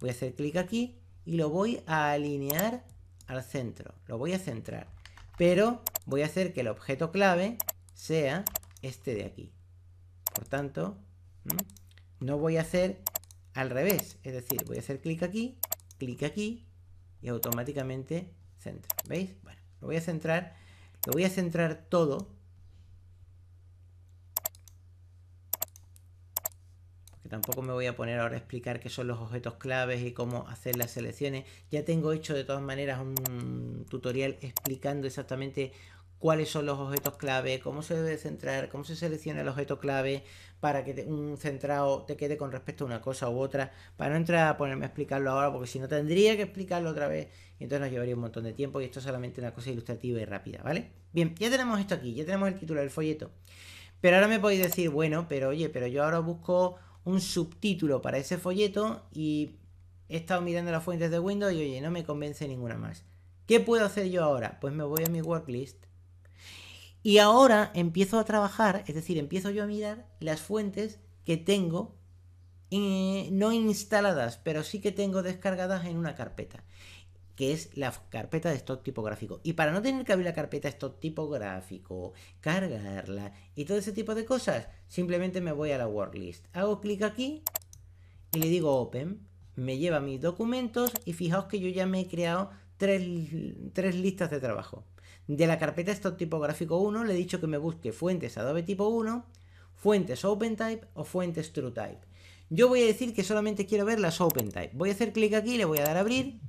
Voy a hacer clic aquí y lo voy a alinear al centro, lo voy a centrar. Pero voy a hacer que el objeto clave sea este de aquí. Por tanto, no voy a hacer al revés, es decir, voy a hacer clic aquí, clic aquí y automáticamente centro. ¿Veis? Bueno, lo voy a centrar, lo voy a centrar todo que tampoco me voy a poner ahora a explicar qué son los objetos claves y cómo hacer las selecciones. Ya tengo hecho de todas maneras un tutorial explicando exactamente cuáles son los objetos claves, cómo se debe centrar, cómo se selecciona el objeto clave para que un centrado te quede con respecto a una cosa u otra, para no entrar a ponerme a explicarlo ahora, porque si no tendría que explicarlo otra vez, y entonces nos llevaría un montón de tiempo y esto es solamente una cosa ilustrativa y rápida, ¿vale? Bien, ya tenemos esto aquí, ya tenemos el título del folleto. Pero ahora me podéis decir, bueno, pero oye, pero yo ahora busco un subtítulo para ese folleto y he estado mirando las fuentes de Windows y oye, no me convence ninguna más. ¿Qué puedo hacer yo ahora? Pues me voy a mi worklist y ahora empiezo a trabajar, es decir, empiezo yo a mirar las fuentes que tengo eh, no instaladas, pero sí que tengo descargadas en una carpeta que es la carpeta de stock tipográfico. Y para no tener que abrir la carpeta de stock tipográfico, cargarla y todo ese tipo de cosas, simplemente me voy a la worklist. Hago clic aquí y le digo open. Me lleva mis documentos y fijaos que yo ya me he creado tres, listas de trabajo. De la carpeta stock tipográfico 1 le he dicho que me busque fuentes Adobe tipo 1, fuentes OpenType o fuentes TrueType. Yo voy a decir que solamente quiero ver las OpenType. Voy a hacer clic aquí, le voy a dar abrir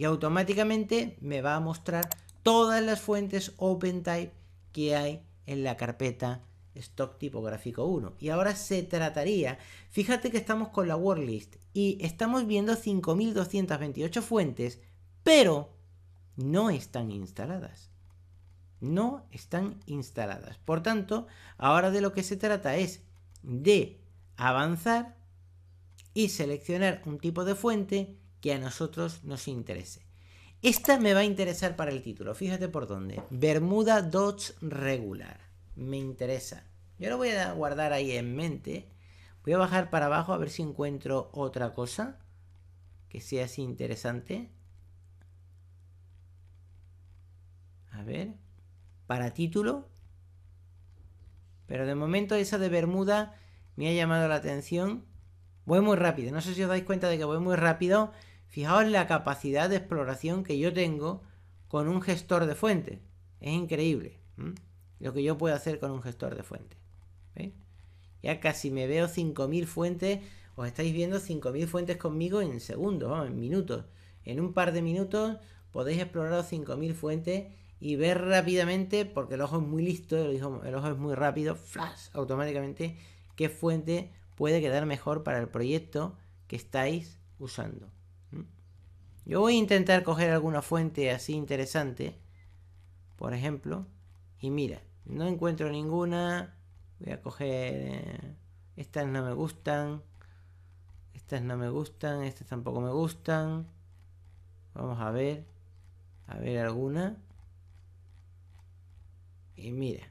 y automáticamente me va a mostrar todas las fuentes OpenType que hay en la carpeta stock tipográfico 1. Y ahora se trataría, fíjate que estamos con la WordList y estamos viendo 5.228 fuentes, pero no están instaladas. No están instaladas. Por tanto, ahora de lo que se trata es de avanzar y seleccionar un tipo de fuente que a nosotros nos interese. Esta me va a interesar para el título, fíjate por dónde. Bermuda Dodge regular. Me interesa. Yo lo voy a guardar ahí en mente. Voy a bajar para abajo a ver si encuentro otra cosa que sea así interesante. A ver. Para título. Pero de momento esa de Bermuda me ha llamado la atención. Voy muy rápido. No sé si os dais cuenta de que voy muy rápido. Fijaos la capacidad de exploración que yo tengo con un gestor de fuentes. Es increíble lo que yo puedo hacer con un gestor de fuentes. Ya casi me veo 5.000 fuentes. Os estáis viendo 5.000 fuentes conmigo en segundos, en minutos. En un par de minutos podéis explorar 5.000 fuentes y ver rápidamente, porque el ojo es muy listo, el ojo es muy rápido, flash, automáticamente, qué fuente puede quedar mejor para el proyecto que estáis usando. Yo voy a intentar coger alguna fuente así interesante. Por ejemplo. Y mira, no encuentro ninguna. Voy a coger... Eh, estas no me gustan. Estas no me gustan. Estas tampoco me gustan. Vamos a ver. A ver alguna. Y mira.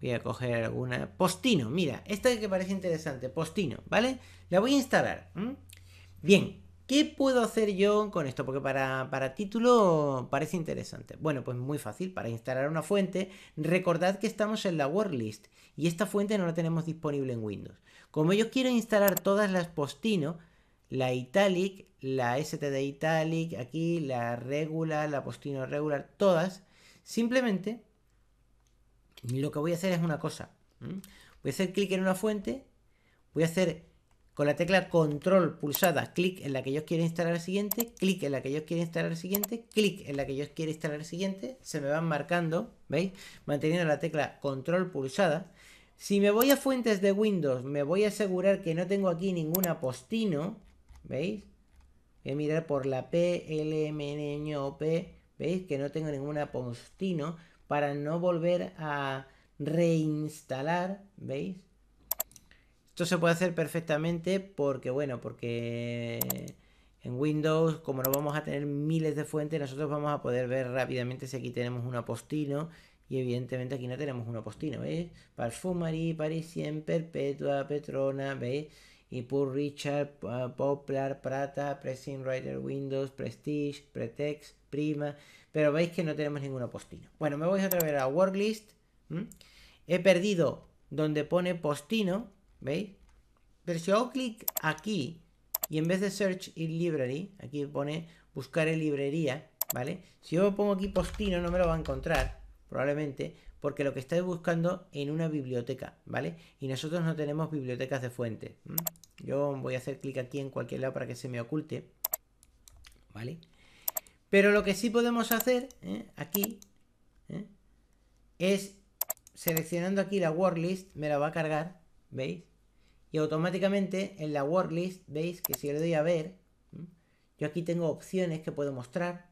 Voy a coger alguna. Postino, mira. Esta que parece interesante. Postino, ¿vale? La voy a instalar. Bien, ¿qué puedo hacer yo con esto? Porque para, título parece interesante. Bueno, pues muy fácil, para instalar una fuente, recordad que estamos en la list y esta fuente no la tenemos disponible en Windows. Como yo quiero instalar todas las Postino, la Italic, la STD de Italic, aquí la regular, la Postino regular, todas, simplemente lo que voy a hacer es una cosa. Voy a hacer clic en una fuente, voy a hacer con la tecla control pulsada, clic en la que yo quiero instalar el siguiente, clic en la que yo quiero instalar el siguiente, clic en la que yo quiero instalar el siguiente, se me van marcando, ¿veis? Manteniendo la tecla control pulsada. Si me voy a fuentes de Windows, me voy a asegurar que no tengo aquí ningún apostino, ¿veis? Voy a mirar por la P, ¿veis? Que no tengo ninguna postino para no volver a reinstalar, ¿veis? se puede hacer perfectamente porque, bueno, porque en Windows, como no vamos a tener miles de fuentes, nosotros vamos a poder ver rápidamente si aquí tenemos un apostino. Y evidentemente aquí no tenemos un apostino, ¿veis? Parfumari Parisien, Perpetua, Petrona, ¿veis? Y Poor Richard, Poplar, Prata, Pressing Writer, Windows, Prestige, Pretext, Prima. Pero veis que no tenemos ningún apostino. Bueno, me voy a traer a Worklist. He perdido donde pone postino, ¿Veis? Pero si hago clic aquí y en vez de Search in Library, aquí pone buscar en librería, ¿vale? Si yo pongo aquí Postino no me lo va a encontrar, probablemente, porque lo que estáis buscando en una biblioteca, ¿vale? Y nosotros no tenemos bibliotecas de fuente. Yo voy a hacer clic aquí en cualquier lado para que se me oculte, ¿vale? Pero lo que sí podemos hacer ¿eh? aquí ¿eh? es seleccionando aquí la WordList, me la va a cargar, ¿veis? y automáticamente en la worklist veis que si le doy a ver, yo aquí tengo opciones que puedo mostrar,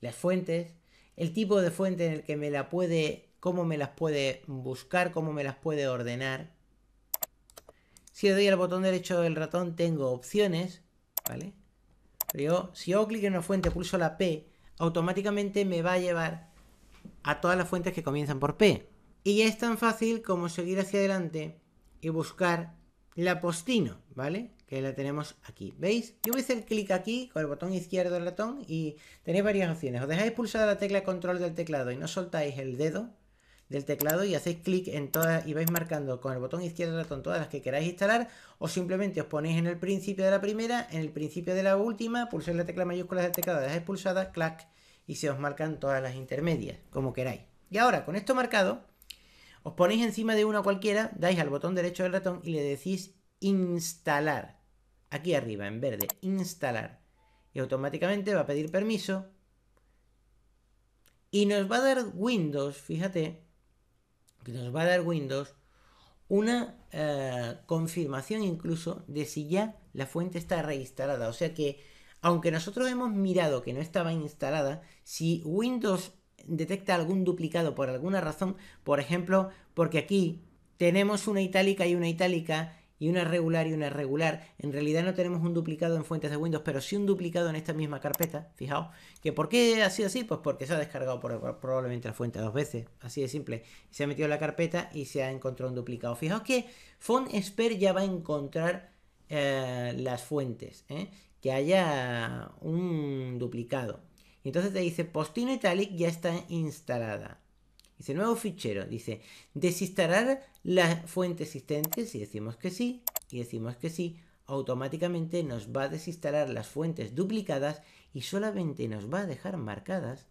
las fuentes, el tipo de fuente en el que me la puede, cómo me las puede buscar, cómo me las puede ordenar. Si le doy al botón derecho del ratón tengo opciones, ¿vale? Pero yo, si hago clic en una fuente, pulso la P, automáticamente me va a llevar a todas las fuentes que comienzan por P. Y es tan fácil como seguir hacia adelante y buscar la postino, ¿vale? Que la tenemos aquí, ¿veis? Yo voy a hacer clic aquí con el botón izquierdo del ratón y tenéis varias opciones. Os dejáis pulsada la tecla control del teclado y no soltáis el dedo del teclado y hacéis clic en todas y vais marcando con el botón izquierdo del ratón todas las que queráis instalar o simplemente os ponéis en el principio de la primera, en el principio de la última, pulsáis la tecla mayúscula del teclado, dejáis pulsada, clac, y se os marcan todas las intermedias, como queráis. Y ahora, con esto marcado, os ponéis encima de una cualquiera, dais al botón derecho del ratón y le decís instalar. Aquí arriba, en verde, instalar. Y automáticamente va a pedir permiso. Y nos va a dar Windows, fíjate, que nos va a dar Windows una eh, confirmación incluso de si ya la fuente está reinstalada. O sea que, aunque nosotros hemos mirado que no estaba instalada, si Windows detecta algún duplicado por alguna razón, por ejemplo, porque aquí tenemos una itálica y una itálica y una regular y una regular. En realidad no tenemos un duplicado en fuentes de Windows, pero sí un duplicado en esta misma carpeta, fijaos. ¿Que ¿Por qué ha sido así? Pues porque se ha descargado probablemente la fuente dos veces, así de simple. Se ha metido en la carpeta y se ha encontrado un duplicado. Fijaos que font-expert ya va a encontrar eh, las fuentes, ¿eh? que haya un duplicado. Y entonces te dice, Postino Italic ya está instalada. Dice, nuevo fichero. Dice, desinstalar las fuentes existentes. Y decimos que sí, y decimos que sí, automáticamente nos va a desinstalar las fuentes duplicadas y solamente nos va a dejar marcadas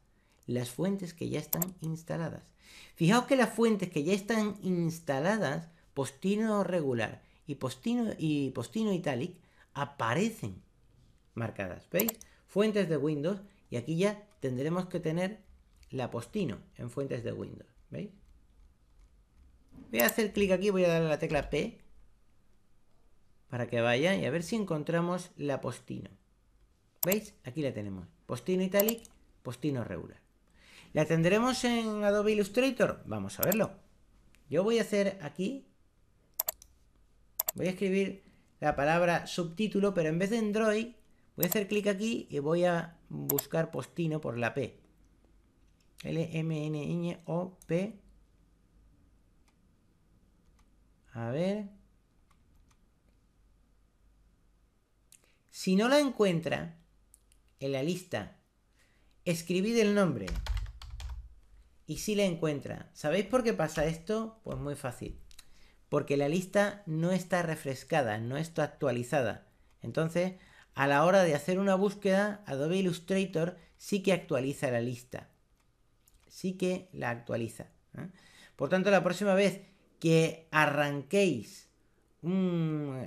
las fuentes que ya están instaladas. Fijaos que las fuentes que ya están instaladas, postino regular y postino, y postino italic, aparecen marcadas. ¿Veis? Fuentes de Windows y aquí ya tendremos que tener la postino en fuentes de Windows. ¿Veis? Voy a hacer clic aquí, voy a dar la tecla P para que vaya y a ver si encontramos la postino. ¿Veis? Aquí la tenemos. Postino italic, postino regular. ¿La tendremos en Adobe Illustrator? Vamos a verlo. Yo voy a hacer aquí, voy a escribir la palabra subtítulo, pero en vez de Android Voy a hacer clic aquí y voy a buscar Postino por la P. l m n N, o p A ver. Si no la encuentra en la lista, escribid el nombre. Y si la encuentra. ¿Sabéis por qué pasa esto? Pues muy fácil. Porque la lista no está refrescada, no está actualizada. Entonces, a la hora de hacer una búsqueda, Adobe Illustrator sí que actualiza la lista. Sí que la actualiza. Por tanto, la próxima vez que arranquéis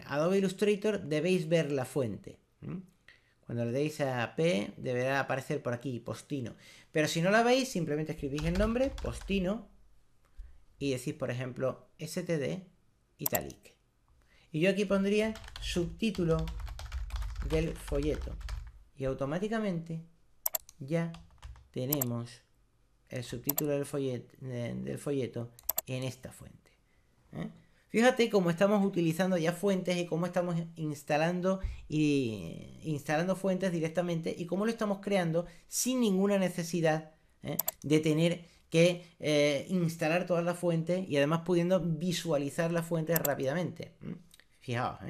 Adobe Illustrator, debéis ver la fuente. Cuando le deis a P, deberá aparecer por aquí, Postino. Pero si no la veis, simplemente escribís el nombre, Postino, y decís, por ejemplo, STD Italic. Y yo aquí pondría subtítulo del folleto. Y automáticamente ya tenemos el subtítulo del folleto, del folleto en esta fuente. ¿eh? Fíjate cómo estamos utilizando ya fuentes y cómo estamos instalando, y, instalando fuentes directamente y cómo lo estamos creando sin ninguna necesidad ¿eh? de tener que eh, instalar todas las fuentes y además pudiendo visualizar las fuentes rápidamente. Fijaos,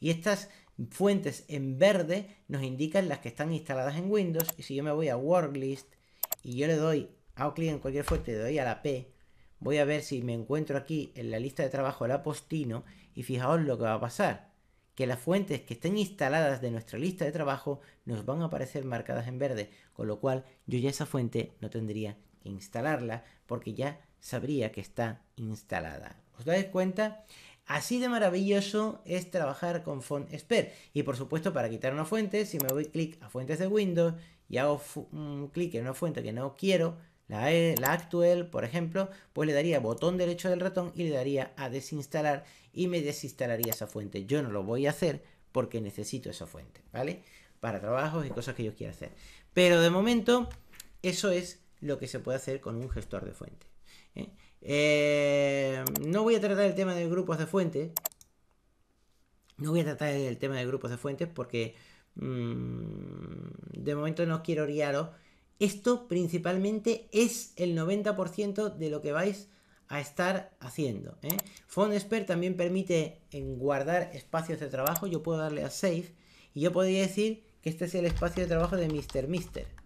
Y estas fuentes en verde nos indican las que están instaladas en Windows. Y si yo me voy a Worklist y yo le doy, hago clic en cualquier fuente le doy a la P, voy a ver si me encuentro aquí en la lista de trabajo la apostino y fijaos lo que va a pasar. Que las fuentes que estén instaladas de nuestra lista de trabajo nos van a aparecer marcadas en verde, con lo cual yo ya esa fuente no tendría que instalarla porque ya sabría que está instalada. ¿Os dais cuenta? Así de maravilloso es trabajar con Font Expert. Y por supuesto, para quitar una fuente, si me voy clic a fuentes de Windows y hago un clic en una fuente que no quiero, la, la, actual, por ejemplo, pues le daría botón derecho del ratón y le daría a desinstalar y me desinstalaría esa fuente. Yo no lo voy a hacer porque necesito esa fuente, ¿vale? Para trabajos y cosas que yo quiera hacer. Pero de momento, eso es lo que se puede hacer con un gestor de fuente. ¿eh? Eh, no voy a tratar el tema de grupos de fuentes. No voy a tratar el tema de grupos de fuentes porque mm, de momento no quiero guiaros. Esto principalmente es el 90% de lo que vais a estar haciendo. ¿eh? también permite guardar espacios de trabajo. Yo puedo darle a Save y yo podría decir que este es el espacio de trabajo de Mr. Mister. Mister.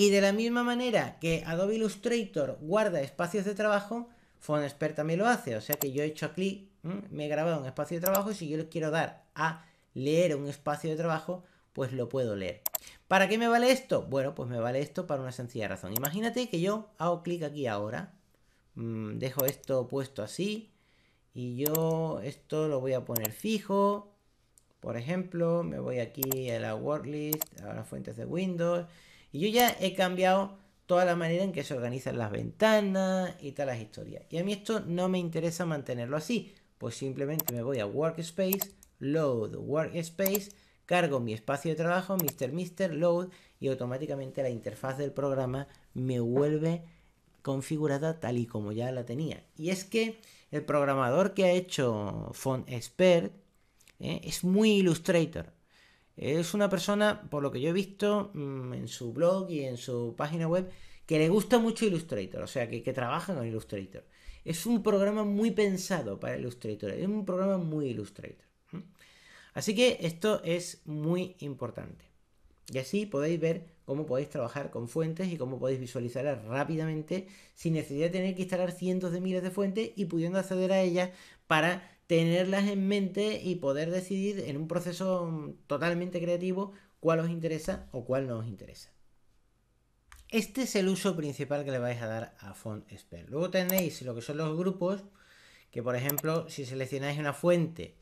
Y de la misma manera que Adobe Illustrator guarda espacios de trabajo, Phonexpert también lo hace. O sea que yo he hecho clic, me he grabado un espacio de trabajo y si yo le quiero dar a leer un espacio de trabajo, pues lo puedo leer. ¿Para qué me vale esto? Bueno, pues me vale esto para una sencilla razón. Imagínate que yo hago clic aquí ahora, mm, dejo esto puesto así y yo esto lo voy a poner fijo. Por ejemplo, me voy aquí a la Wordlist, a las fuentes de Windows y yo ya he cambiado toda la manera en que se organizan las ventanas y tal las historias. Y a mí esto no me interesa mantenerlo así. Pues simplemente me voy a Workspace, Load Workspace, cargo mi espacio de trabajo, Mr. Mr. Load, y automáticamente la interfaz del programa me vuelve configurada tal y como ya la tenía. Y es que el programador que ha hecho Font Expert ¿eh? es muy Illustrator. Es una persona, por lo que yo he visto mm, en su blog y en su página web, que le gusta mucho Illustrator, o sea, que, trabaja con Illustrator. Es un programa muy pensado para Illustrator, es un programa muy Illustrator. Así que esto es muy importante. Y así podéis ver cómo podéis trabajar con fuentes y cómo podéis visualizarlas rápidamente sin necesidad de tener que instalar cientos de miles de fuentes y pudiendo acceder a ellas para tenerlas en mente y poder decidir en un proceso mm, totalmente creativo cuál os interesa o cuál no os interesa. Este es el uso principal que le vais a dar a Font Luego tenéis lo que son los grupos, que por ejemplo, si seleccionáis una fuente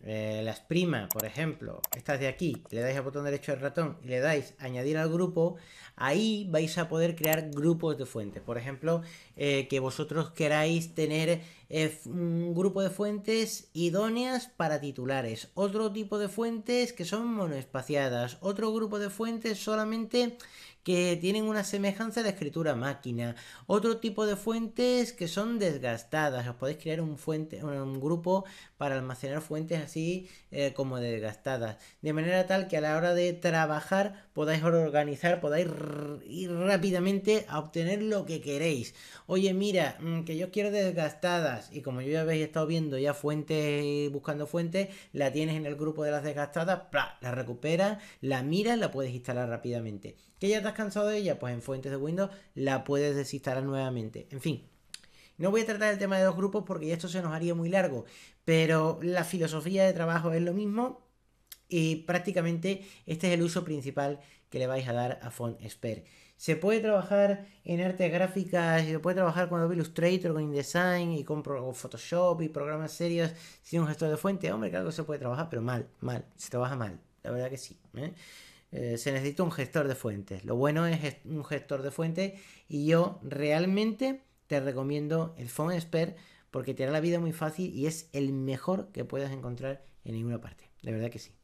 eh, las primas, por ejemplo, estas de aquí, le dais al botón derecho del ratón y le dais añadir al grupo, ahí vais a poder crear grupos de fuentes. Por ejemplo, eh, que vosotros queráis tener eh, un grupo de fuentes idóneas para titulares, otro tipo de fuentes que son monoespaciadas, otro grupo de fuentes solamente que tienen una semejanza de escritura máquina, otro tipo de fuentes que son desgastadas, os podéis crear un, fuente, un grupo para almacenar fuentes así eh, como desgastadas. De manera tal que a la hora de trabajar podáis organizar, podáis ir rápidamente a obtener lo que queréis. Oye, mira, mm, que yo quiero desgastadas y como yo ya habéis estado viendo ya fuentes, buscando fuentes, la tienes en el grupo de las desgastadas, la recuperas, la miras, la puedes instalar rápidamente. ¿Que ya te has cansado de ella? Pues en fuentes de Windows la puedes desinstalar nuevamente. En fin. No voy a tratar el tema de los grupos porque esto se nos haría muy largo, pero la filosofía de trabajo es lo mismo y prácticamente este es el uso principal que le vais a dar a Font Expert. Se puede trabajar en artes gráficas, se puede trabajar con Adobe Illustrator, con InDesign y con Photoshop y programas serios sin un gestor de fuente. Hombre, claro que se puede trabajar, pero mal, mal, se trabaja mal, la verdad que sí. ¿eh? Eh, se necesita un gestor de fuentes. Lo bueno es un gestor de fuentes y yo realmente te recomiendo el Expert porque te da la vida muy fácil y es el mejor que puedas encontrar en ninguna parte. De verdad que sí.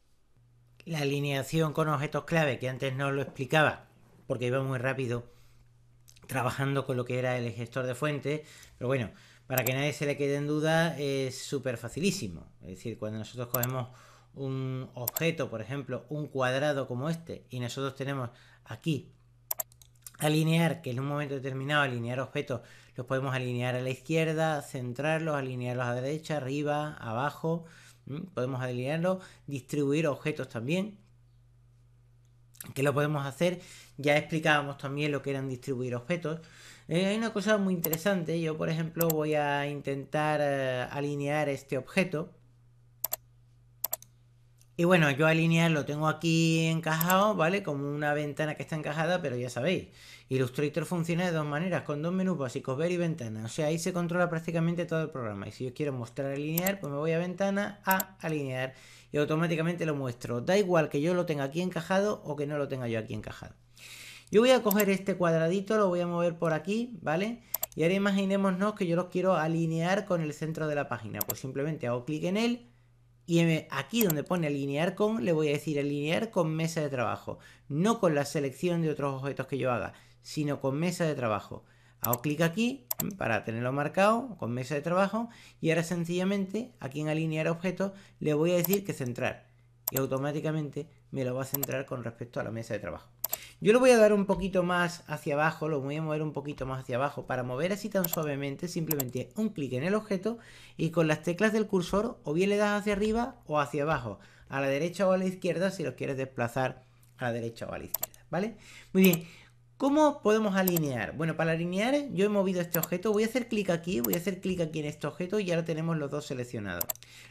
La alineación con objetos clave, que antes no lo explicaba, porque iba muy rápido trabajando con lo que era el gestor de fuentes, pero bueno, para que nadie se le quede en duda, es súper facilísimo. Es decir, cuando nosotros cogemos un objeto, por ejemplo, un cuadrado como este, y nosotros tenemos aquí alinear, que en un momento determinado alinear objetos los podemos alinear a la izquierda, centrarlos, alinearlos a la derecha, arriba, abajo. Podemos alinearlos, distribuir objetos también. Que lo podemos hacer. Ya explicábamos también lo que eran distribuir objetos. Eh, hay una cosa muy interesante. Yo, por ejemplo, voy a intentar eh, alinear este objeto. Y bueno, yo alinear lo tengo aquí encajado, ¿vale? Como una ventana que está encajada, pero ya sabéis. Illustrator funciona de dos maneras, con dos menús básicos, ver y ventana. O sea, ahí se controla prácticamente todo el programa. Y si yo quiero mostrar alinear, pues me voy a ventana, a alinear, y automáticamente lo muestro. Da igual que yo lo tenga aquí encajado o que no lo tenga yo aquí encajado. Yo voy a coger este cuadradito, lo voy a mover por aquí, ¿vale? Y ahora imaginémonos que yo los quiero alinear con el centro de la página. Pues simplemente hago clic en él, y aquí donde pone alinear con, le voy a decir alinear con mesa de trabajo. No con la selección de otros objetos que yo haga, sino con mesa de trabajo. Hago clic aquí mm, para tenerlo marcado con mesa de trabajo. Y ahora sencillamente aquí en alinear objetos le voy a decir que centrar. Y automáticamente me lo va a centrar con respecto a la mesa de trabajo. Yo lo voy a dar un poquito más hacia abajo, lo voy a mover un poquito más hacia abajo. Para mover así tan suavemente, simplemente un clic en el objeto y con las teclas del cursor o bien le das hacia arriba o hacia abajo, a la derecha o a la izquierda si lo quieres desplazar a la derecha o a la izquierda, ¿vale? Muy bien, ¿Cómo podemos alinear? Bueno, para alinear yo he movido este objeto, voy a hacer clic aquí, voy a hacer clic aquí en este objeto y ahora tenemos los dos seleccionados.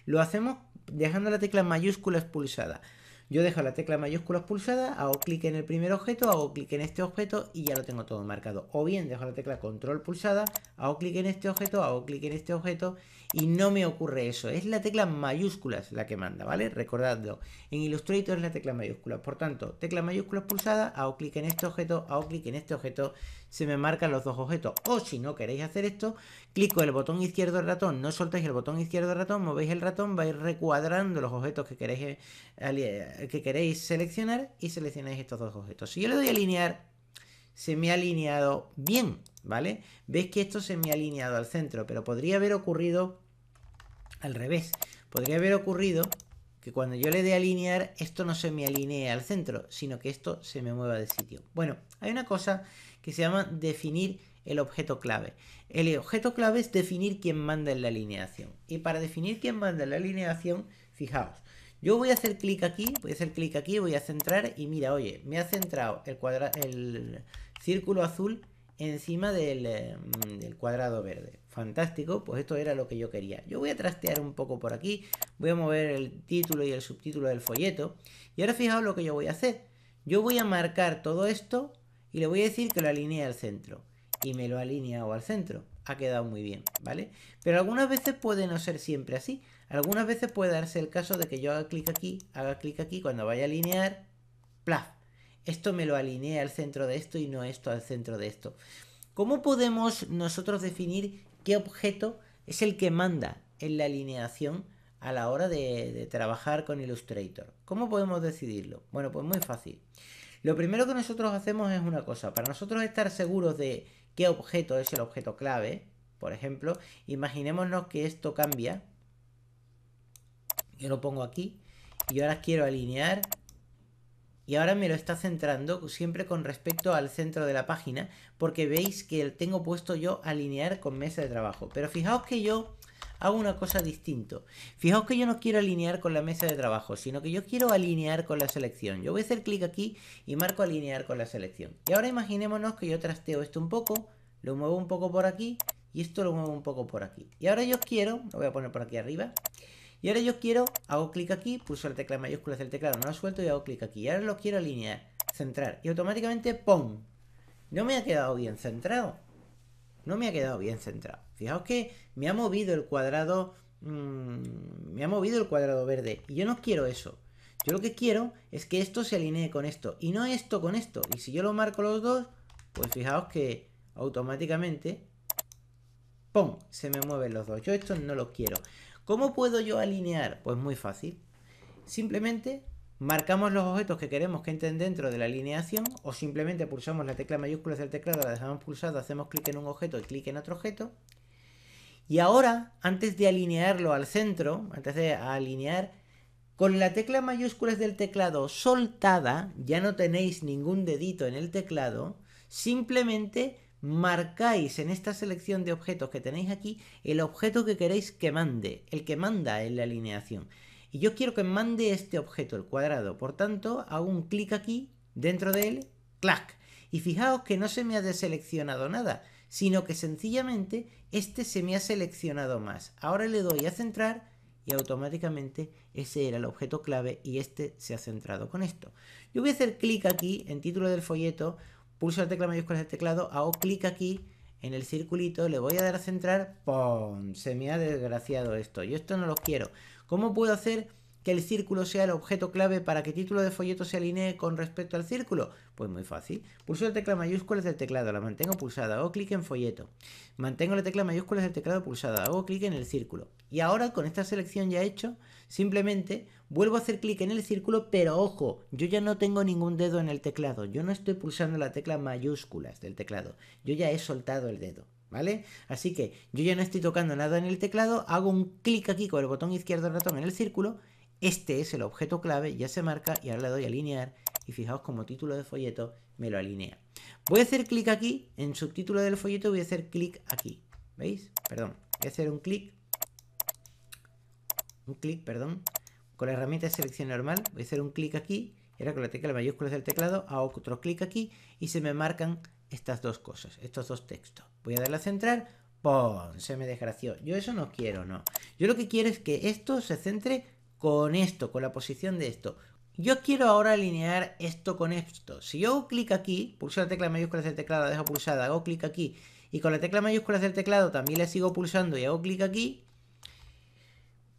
Lo hacemos dejando la tecla mayúscula expulsada. Yo dejo la tecla mayúscula pulsada, hago clic en el primer objeto, hago clic en este objeto y ya lo tengo todo marcado. O bien dejo la tecla control pulsada, hago clic en este objeto, hago clic en este objeto y no me ocurre eso. Es la tecla mayúscula la que manda, ¿vale? Recordadlo. En Illustrator es la tecla mayúscula. Por tanto, tecla mayúscula pulsada, hago clic en este objeto, hago clic en este objeto, se me marcan los dos objetos. O si no queréis hacer esto, clico el botón izquierdo del ratón, no soltáis el botón izquierdo del ratón, movéis el ratón, vais recuadrando los objetos que queréis, eh, eh, que queréis seleccionar y seleccionáis estos dos objetos. Si yo le doy a alinear, se me ha alineado bien, ¿vale? Ves que esto se me ha alineado al centro, pero podría haber ocurrido al revés, podría haber ocurrido que cuando yo le dé alinear, esto no se me alinee al centro, sino que esto se me mueva de sitio. Bueno, hay una cosa que se llama definir el objeto clave. El objeto clave es definir quién manda en la alineación. Y para definir quién manda en la alineación, fijaos, yo voy a hacer clic aquí, voy a hacer clic aquí, voy a centrar y mira, oye, me ha centrado el, el círculo azul encima em, del, cuadrado verde. Fantástico, pues esto era lo que yo quería. Yo voy a trastear un poco por aquí, voy a mover el título y el subtítulo del folleto. Y ahora fijaos lo que yo voy a hacer. Yo voy a marcar todo esto y le voy a decir que lo alinee al centro. Y me lo alinea o al centro. Ha quedado muy bien, ¿vale? Pero algunas veces puede no ser siempre así. Algunas veces puede darse el caso de que yo haga clic aquí, haga clic aquí, cuando vaya a alinear, ¡plaf! esto me lo alinea al centro de esto y no esto al centro de esto. ¿Cómo podemos nosotros definir qué objeto es el que manda en la alineación a la hora de, de, trabajar con Illustrator? ¿Cómo podemos decidirlo? Bueno, pues muy fácil. Lo primero que nosotros hacemos es una cosa. Para nosotros estar seguros de qué objeto es el objeto clave, por ejemplo, imaginémonos que esto cambia. Yo lo pongo aquí y ahora quiero alinear y ahora me lo está centrando siempre con respecto al centro de la página porque veis que tengo puesto yo alinear con mesa de trabajo pero fijaos que yo hago una cosa distinto fijaos que yo no quiero alinear con la mesa de trabajo sino que yo quiero alinear con la selección yo voy a hacer clic aquí y marco alinear con la selección y ahora imaginémonos que yo trasteo esto un poco lo muevo un poco por aquí y esto lo muevo un poco por aquí y ahora yo quiero lo voy a poner por aquí arriba y ahora yo quiero, hago clic aquí, pulso la tecla mayúscula el teclado, no lo suelto y hago clic aquí. Y ahora lo quiero alinear, centrar. Y automáticamente, ¡pum! No me ha quedado bien centrado. No me ha quedado bien centrado. Fijaos que me ha movido el cuadrado... Mm, me ha movido el cuadrado verde. Y yo no quiero eso. Yo lo que quiero es que esto se alinee con esto. Y no esto con esto. Y si yo lo marco los dos, pues fijaos que automáticamente... ¡Pum! Se me mueven los dos. Yo esto no lo quiero. ¿Cómo puedo yo alinear? Pues muy fácil. Simplemente marcamos los objetos que queremos que entren dentro de la alineación o simplemente pulsamos la tecla mayúsculas del teclado, la dejamos pulsada, hacemos clic en un objeto y clic en otro objeto. Y ahora, antes de alinearlo al centro, antes de alinear, con la tecla mayúsculas del teclado soltada, ya no tenéis ningún dedito en el teclado, simplemente marcáis en esta selección de objetos que tenéis aquí el objeto que queréis que mande, el que manda en la alineación. Y yo quiero que mande este objeto, el cuadrado. Por tanto, hago un clic aquí, dentro de él, clac. Y fijaos que no se me ha deseleccionado nada, sino que sencillamente este se me ha seleccionado más. Ahora le doy a centrar y automáticamente ese era el objeto clave y este se ha centrado con esto. Yo voy a hacer clic aquí en título del folleto pulso la tecla mayúscula del teclado, hago clic aquí en el circulito, le voy a dar a centrar, ¡pum! Se me ha desgraciado esto. Yo esto no lo quiero. ¿Cómo puedo hacer que el círculo sea el objeto clave para que título de folleto se alinee con respecto al círculo? Pues muy fácil. Pulso la tecla mayúscula del teclado, la mantengo pulsada, hago clic en folleto. Mantengo la tecla mayúscula del teclado pulsada, hago clic en el círculo. Y ahora con esta selección ya hecho, simplemente vuelvo a hacer clic en el círculo, pero ojo, yo ya no tengo ningún dedo en el teclado, yo no estoy pulsando la tecla mayúsculas del teclado, yo ya he soltado el dedo. ¿vale? Así que yo ya no estoy tocando nada en el teclado, hago un clic aquí con el botón izquierdo del ratón en el círculo este es el objeto clave, ya se marca y ahora le doy a alinear y fijaos como título de folleto me lo alinea. Voy a hacer clic aquí, en subtítulo del folleto voy a hacer clic aquí, ¿veis? Perdón, voy a hacer un clic, un clic, perdón, con la herramienta de selección normal, voy a hacer un clic aquí, era con la tecla mayúscula del teclado, hago otro clic aquí y se me marcan estas dos cosas, estos dos textos. Voy a darle a centrar, ¡pum! Se me desgració. Yo eso no quiero, no. Yo lo que quiero es que esto se centre con esto, con la posición de esto. Yo quiero ahora alinear esto con esto. Si yo hago clic aquí, pulso la tecla mayúscula del teclado, la dejo pulsada, hago clic aquí y con la tecla mayúscula del teclado también la sigo pulsando y hago clic aquí,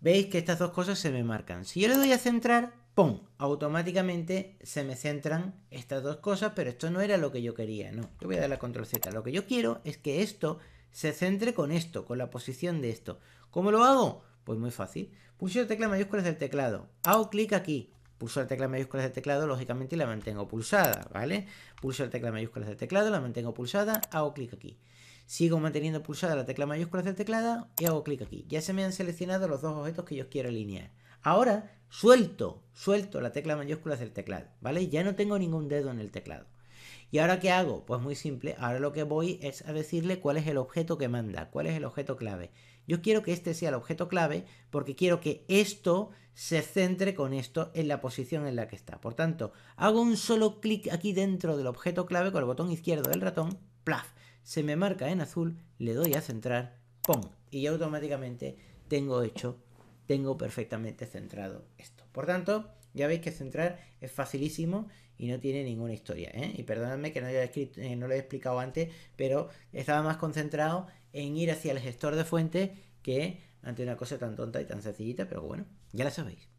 veis que estas dos cosas se me marcan. Si yo le doy a centrar, ¡pum! Automáticamente se me centran estas dos cosas, pero esto no era lo que yo quería, no. Yo voy a dar la control Z. Lo que yo quiero es que esto se centre con esto, con la posición de esto. ¿Cómo lo hago? Pues muy fácil. Pulso la tecla mayúsculas del teclado. Hago clic aquí. Pulso la tecla mayúscula del teclado, lógicamente, y la mantengo pulsada, ¿vale? Pulso la tecla mayúscula del teclado, la mantengo pulsada, hago clic aquí. Sigo manteniendo pulsada la tecla mayúscula del teclado y hago clic aquí. Ya se me han seleccionado los dos objetos que yo quiero alinear. Ahora suelto, suelto la tecla mayúscula del teclado, ¿vale? Ya no tengo ningún dedo en el teclado. ¿Y ahora qué hago? Pues muy simple, ahora lo que voy es a decirle cuál es el objeto que manda, cuál es el objeto clave. Yo quiero que este sea el objeto clave porque quiero que esto se centre con esto en la posición en la que está. Por tanto, hago un solo clic aquí dentro del objeto clave con el botón izquierdo del ratón, plaf, se me marca en azul, le doy a centrar, ¡pum! Y ya automáticamente tengo hecho, tengo perfectamente centrado esto. Por tanto, ya veis que centrar es facilísimo y no tiene ninguna historia. ¿eh? Y perdonadme que no, haya escrito, eh, no lo he explicado antes, pero estaba más concentrado en ir hacia el gestor de fuentes que ante una cosa tan tonta y tan sencillita, pero bueno, ya la sabéis.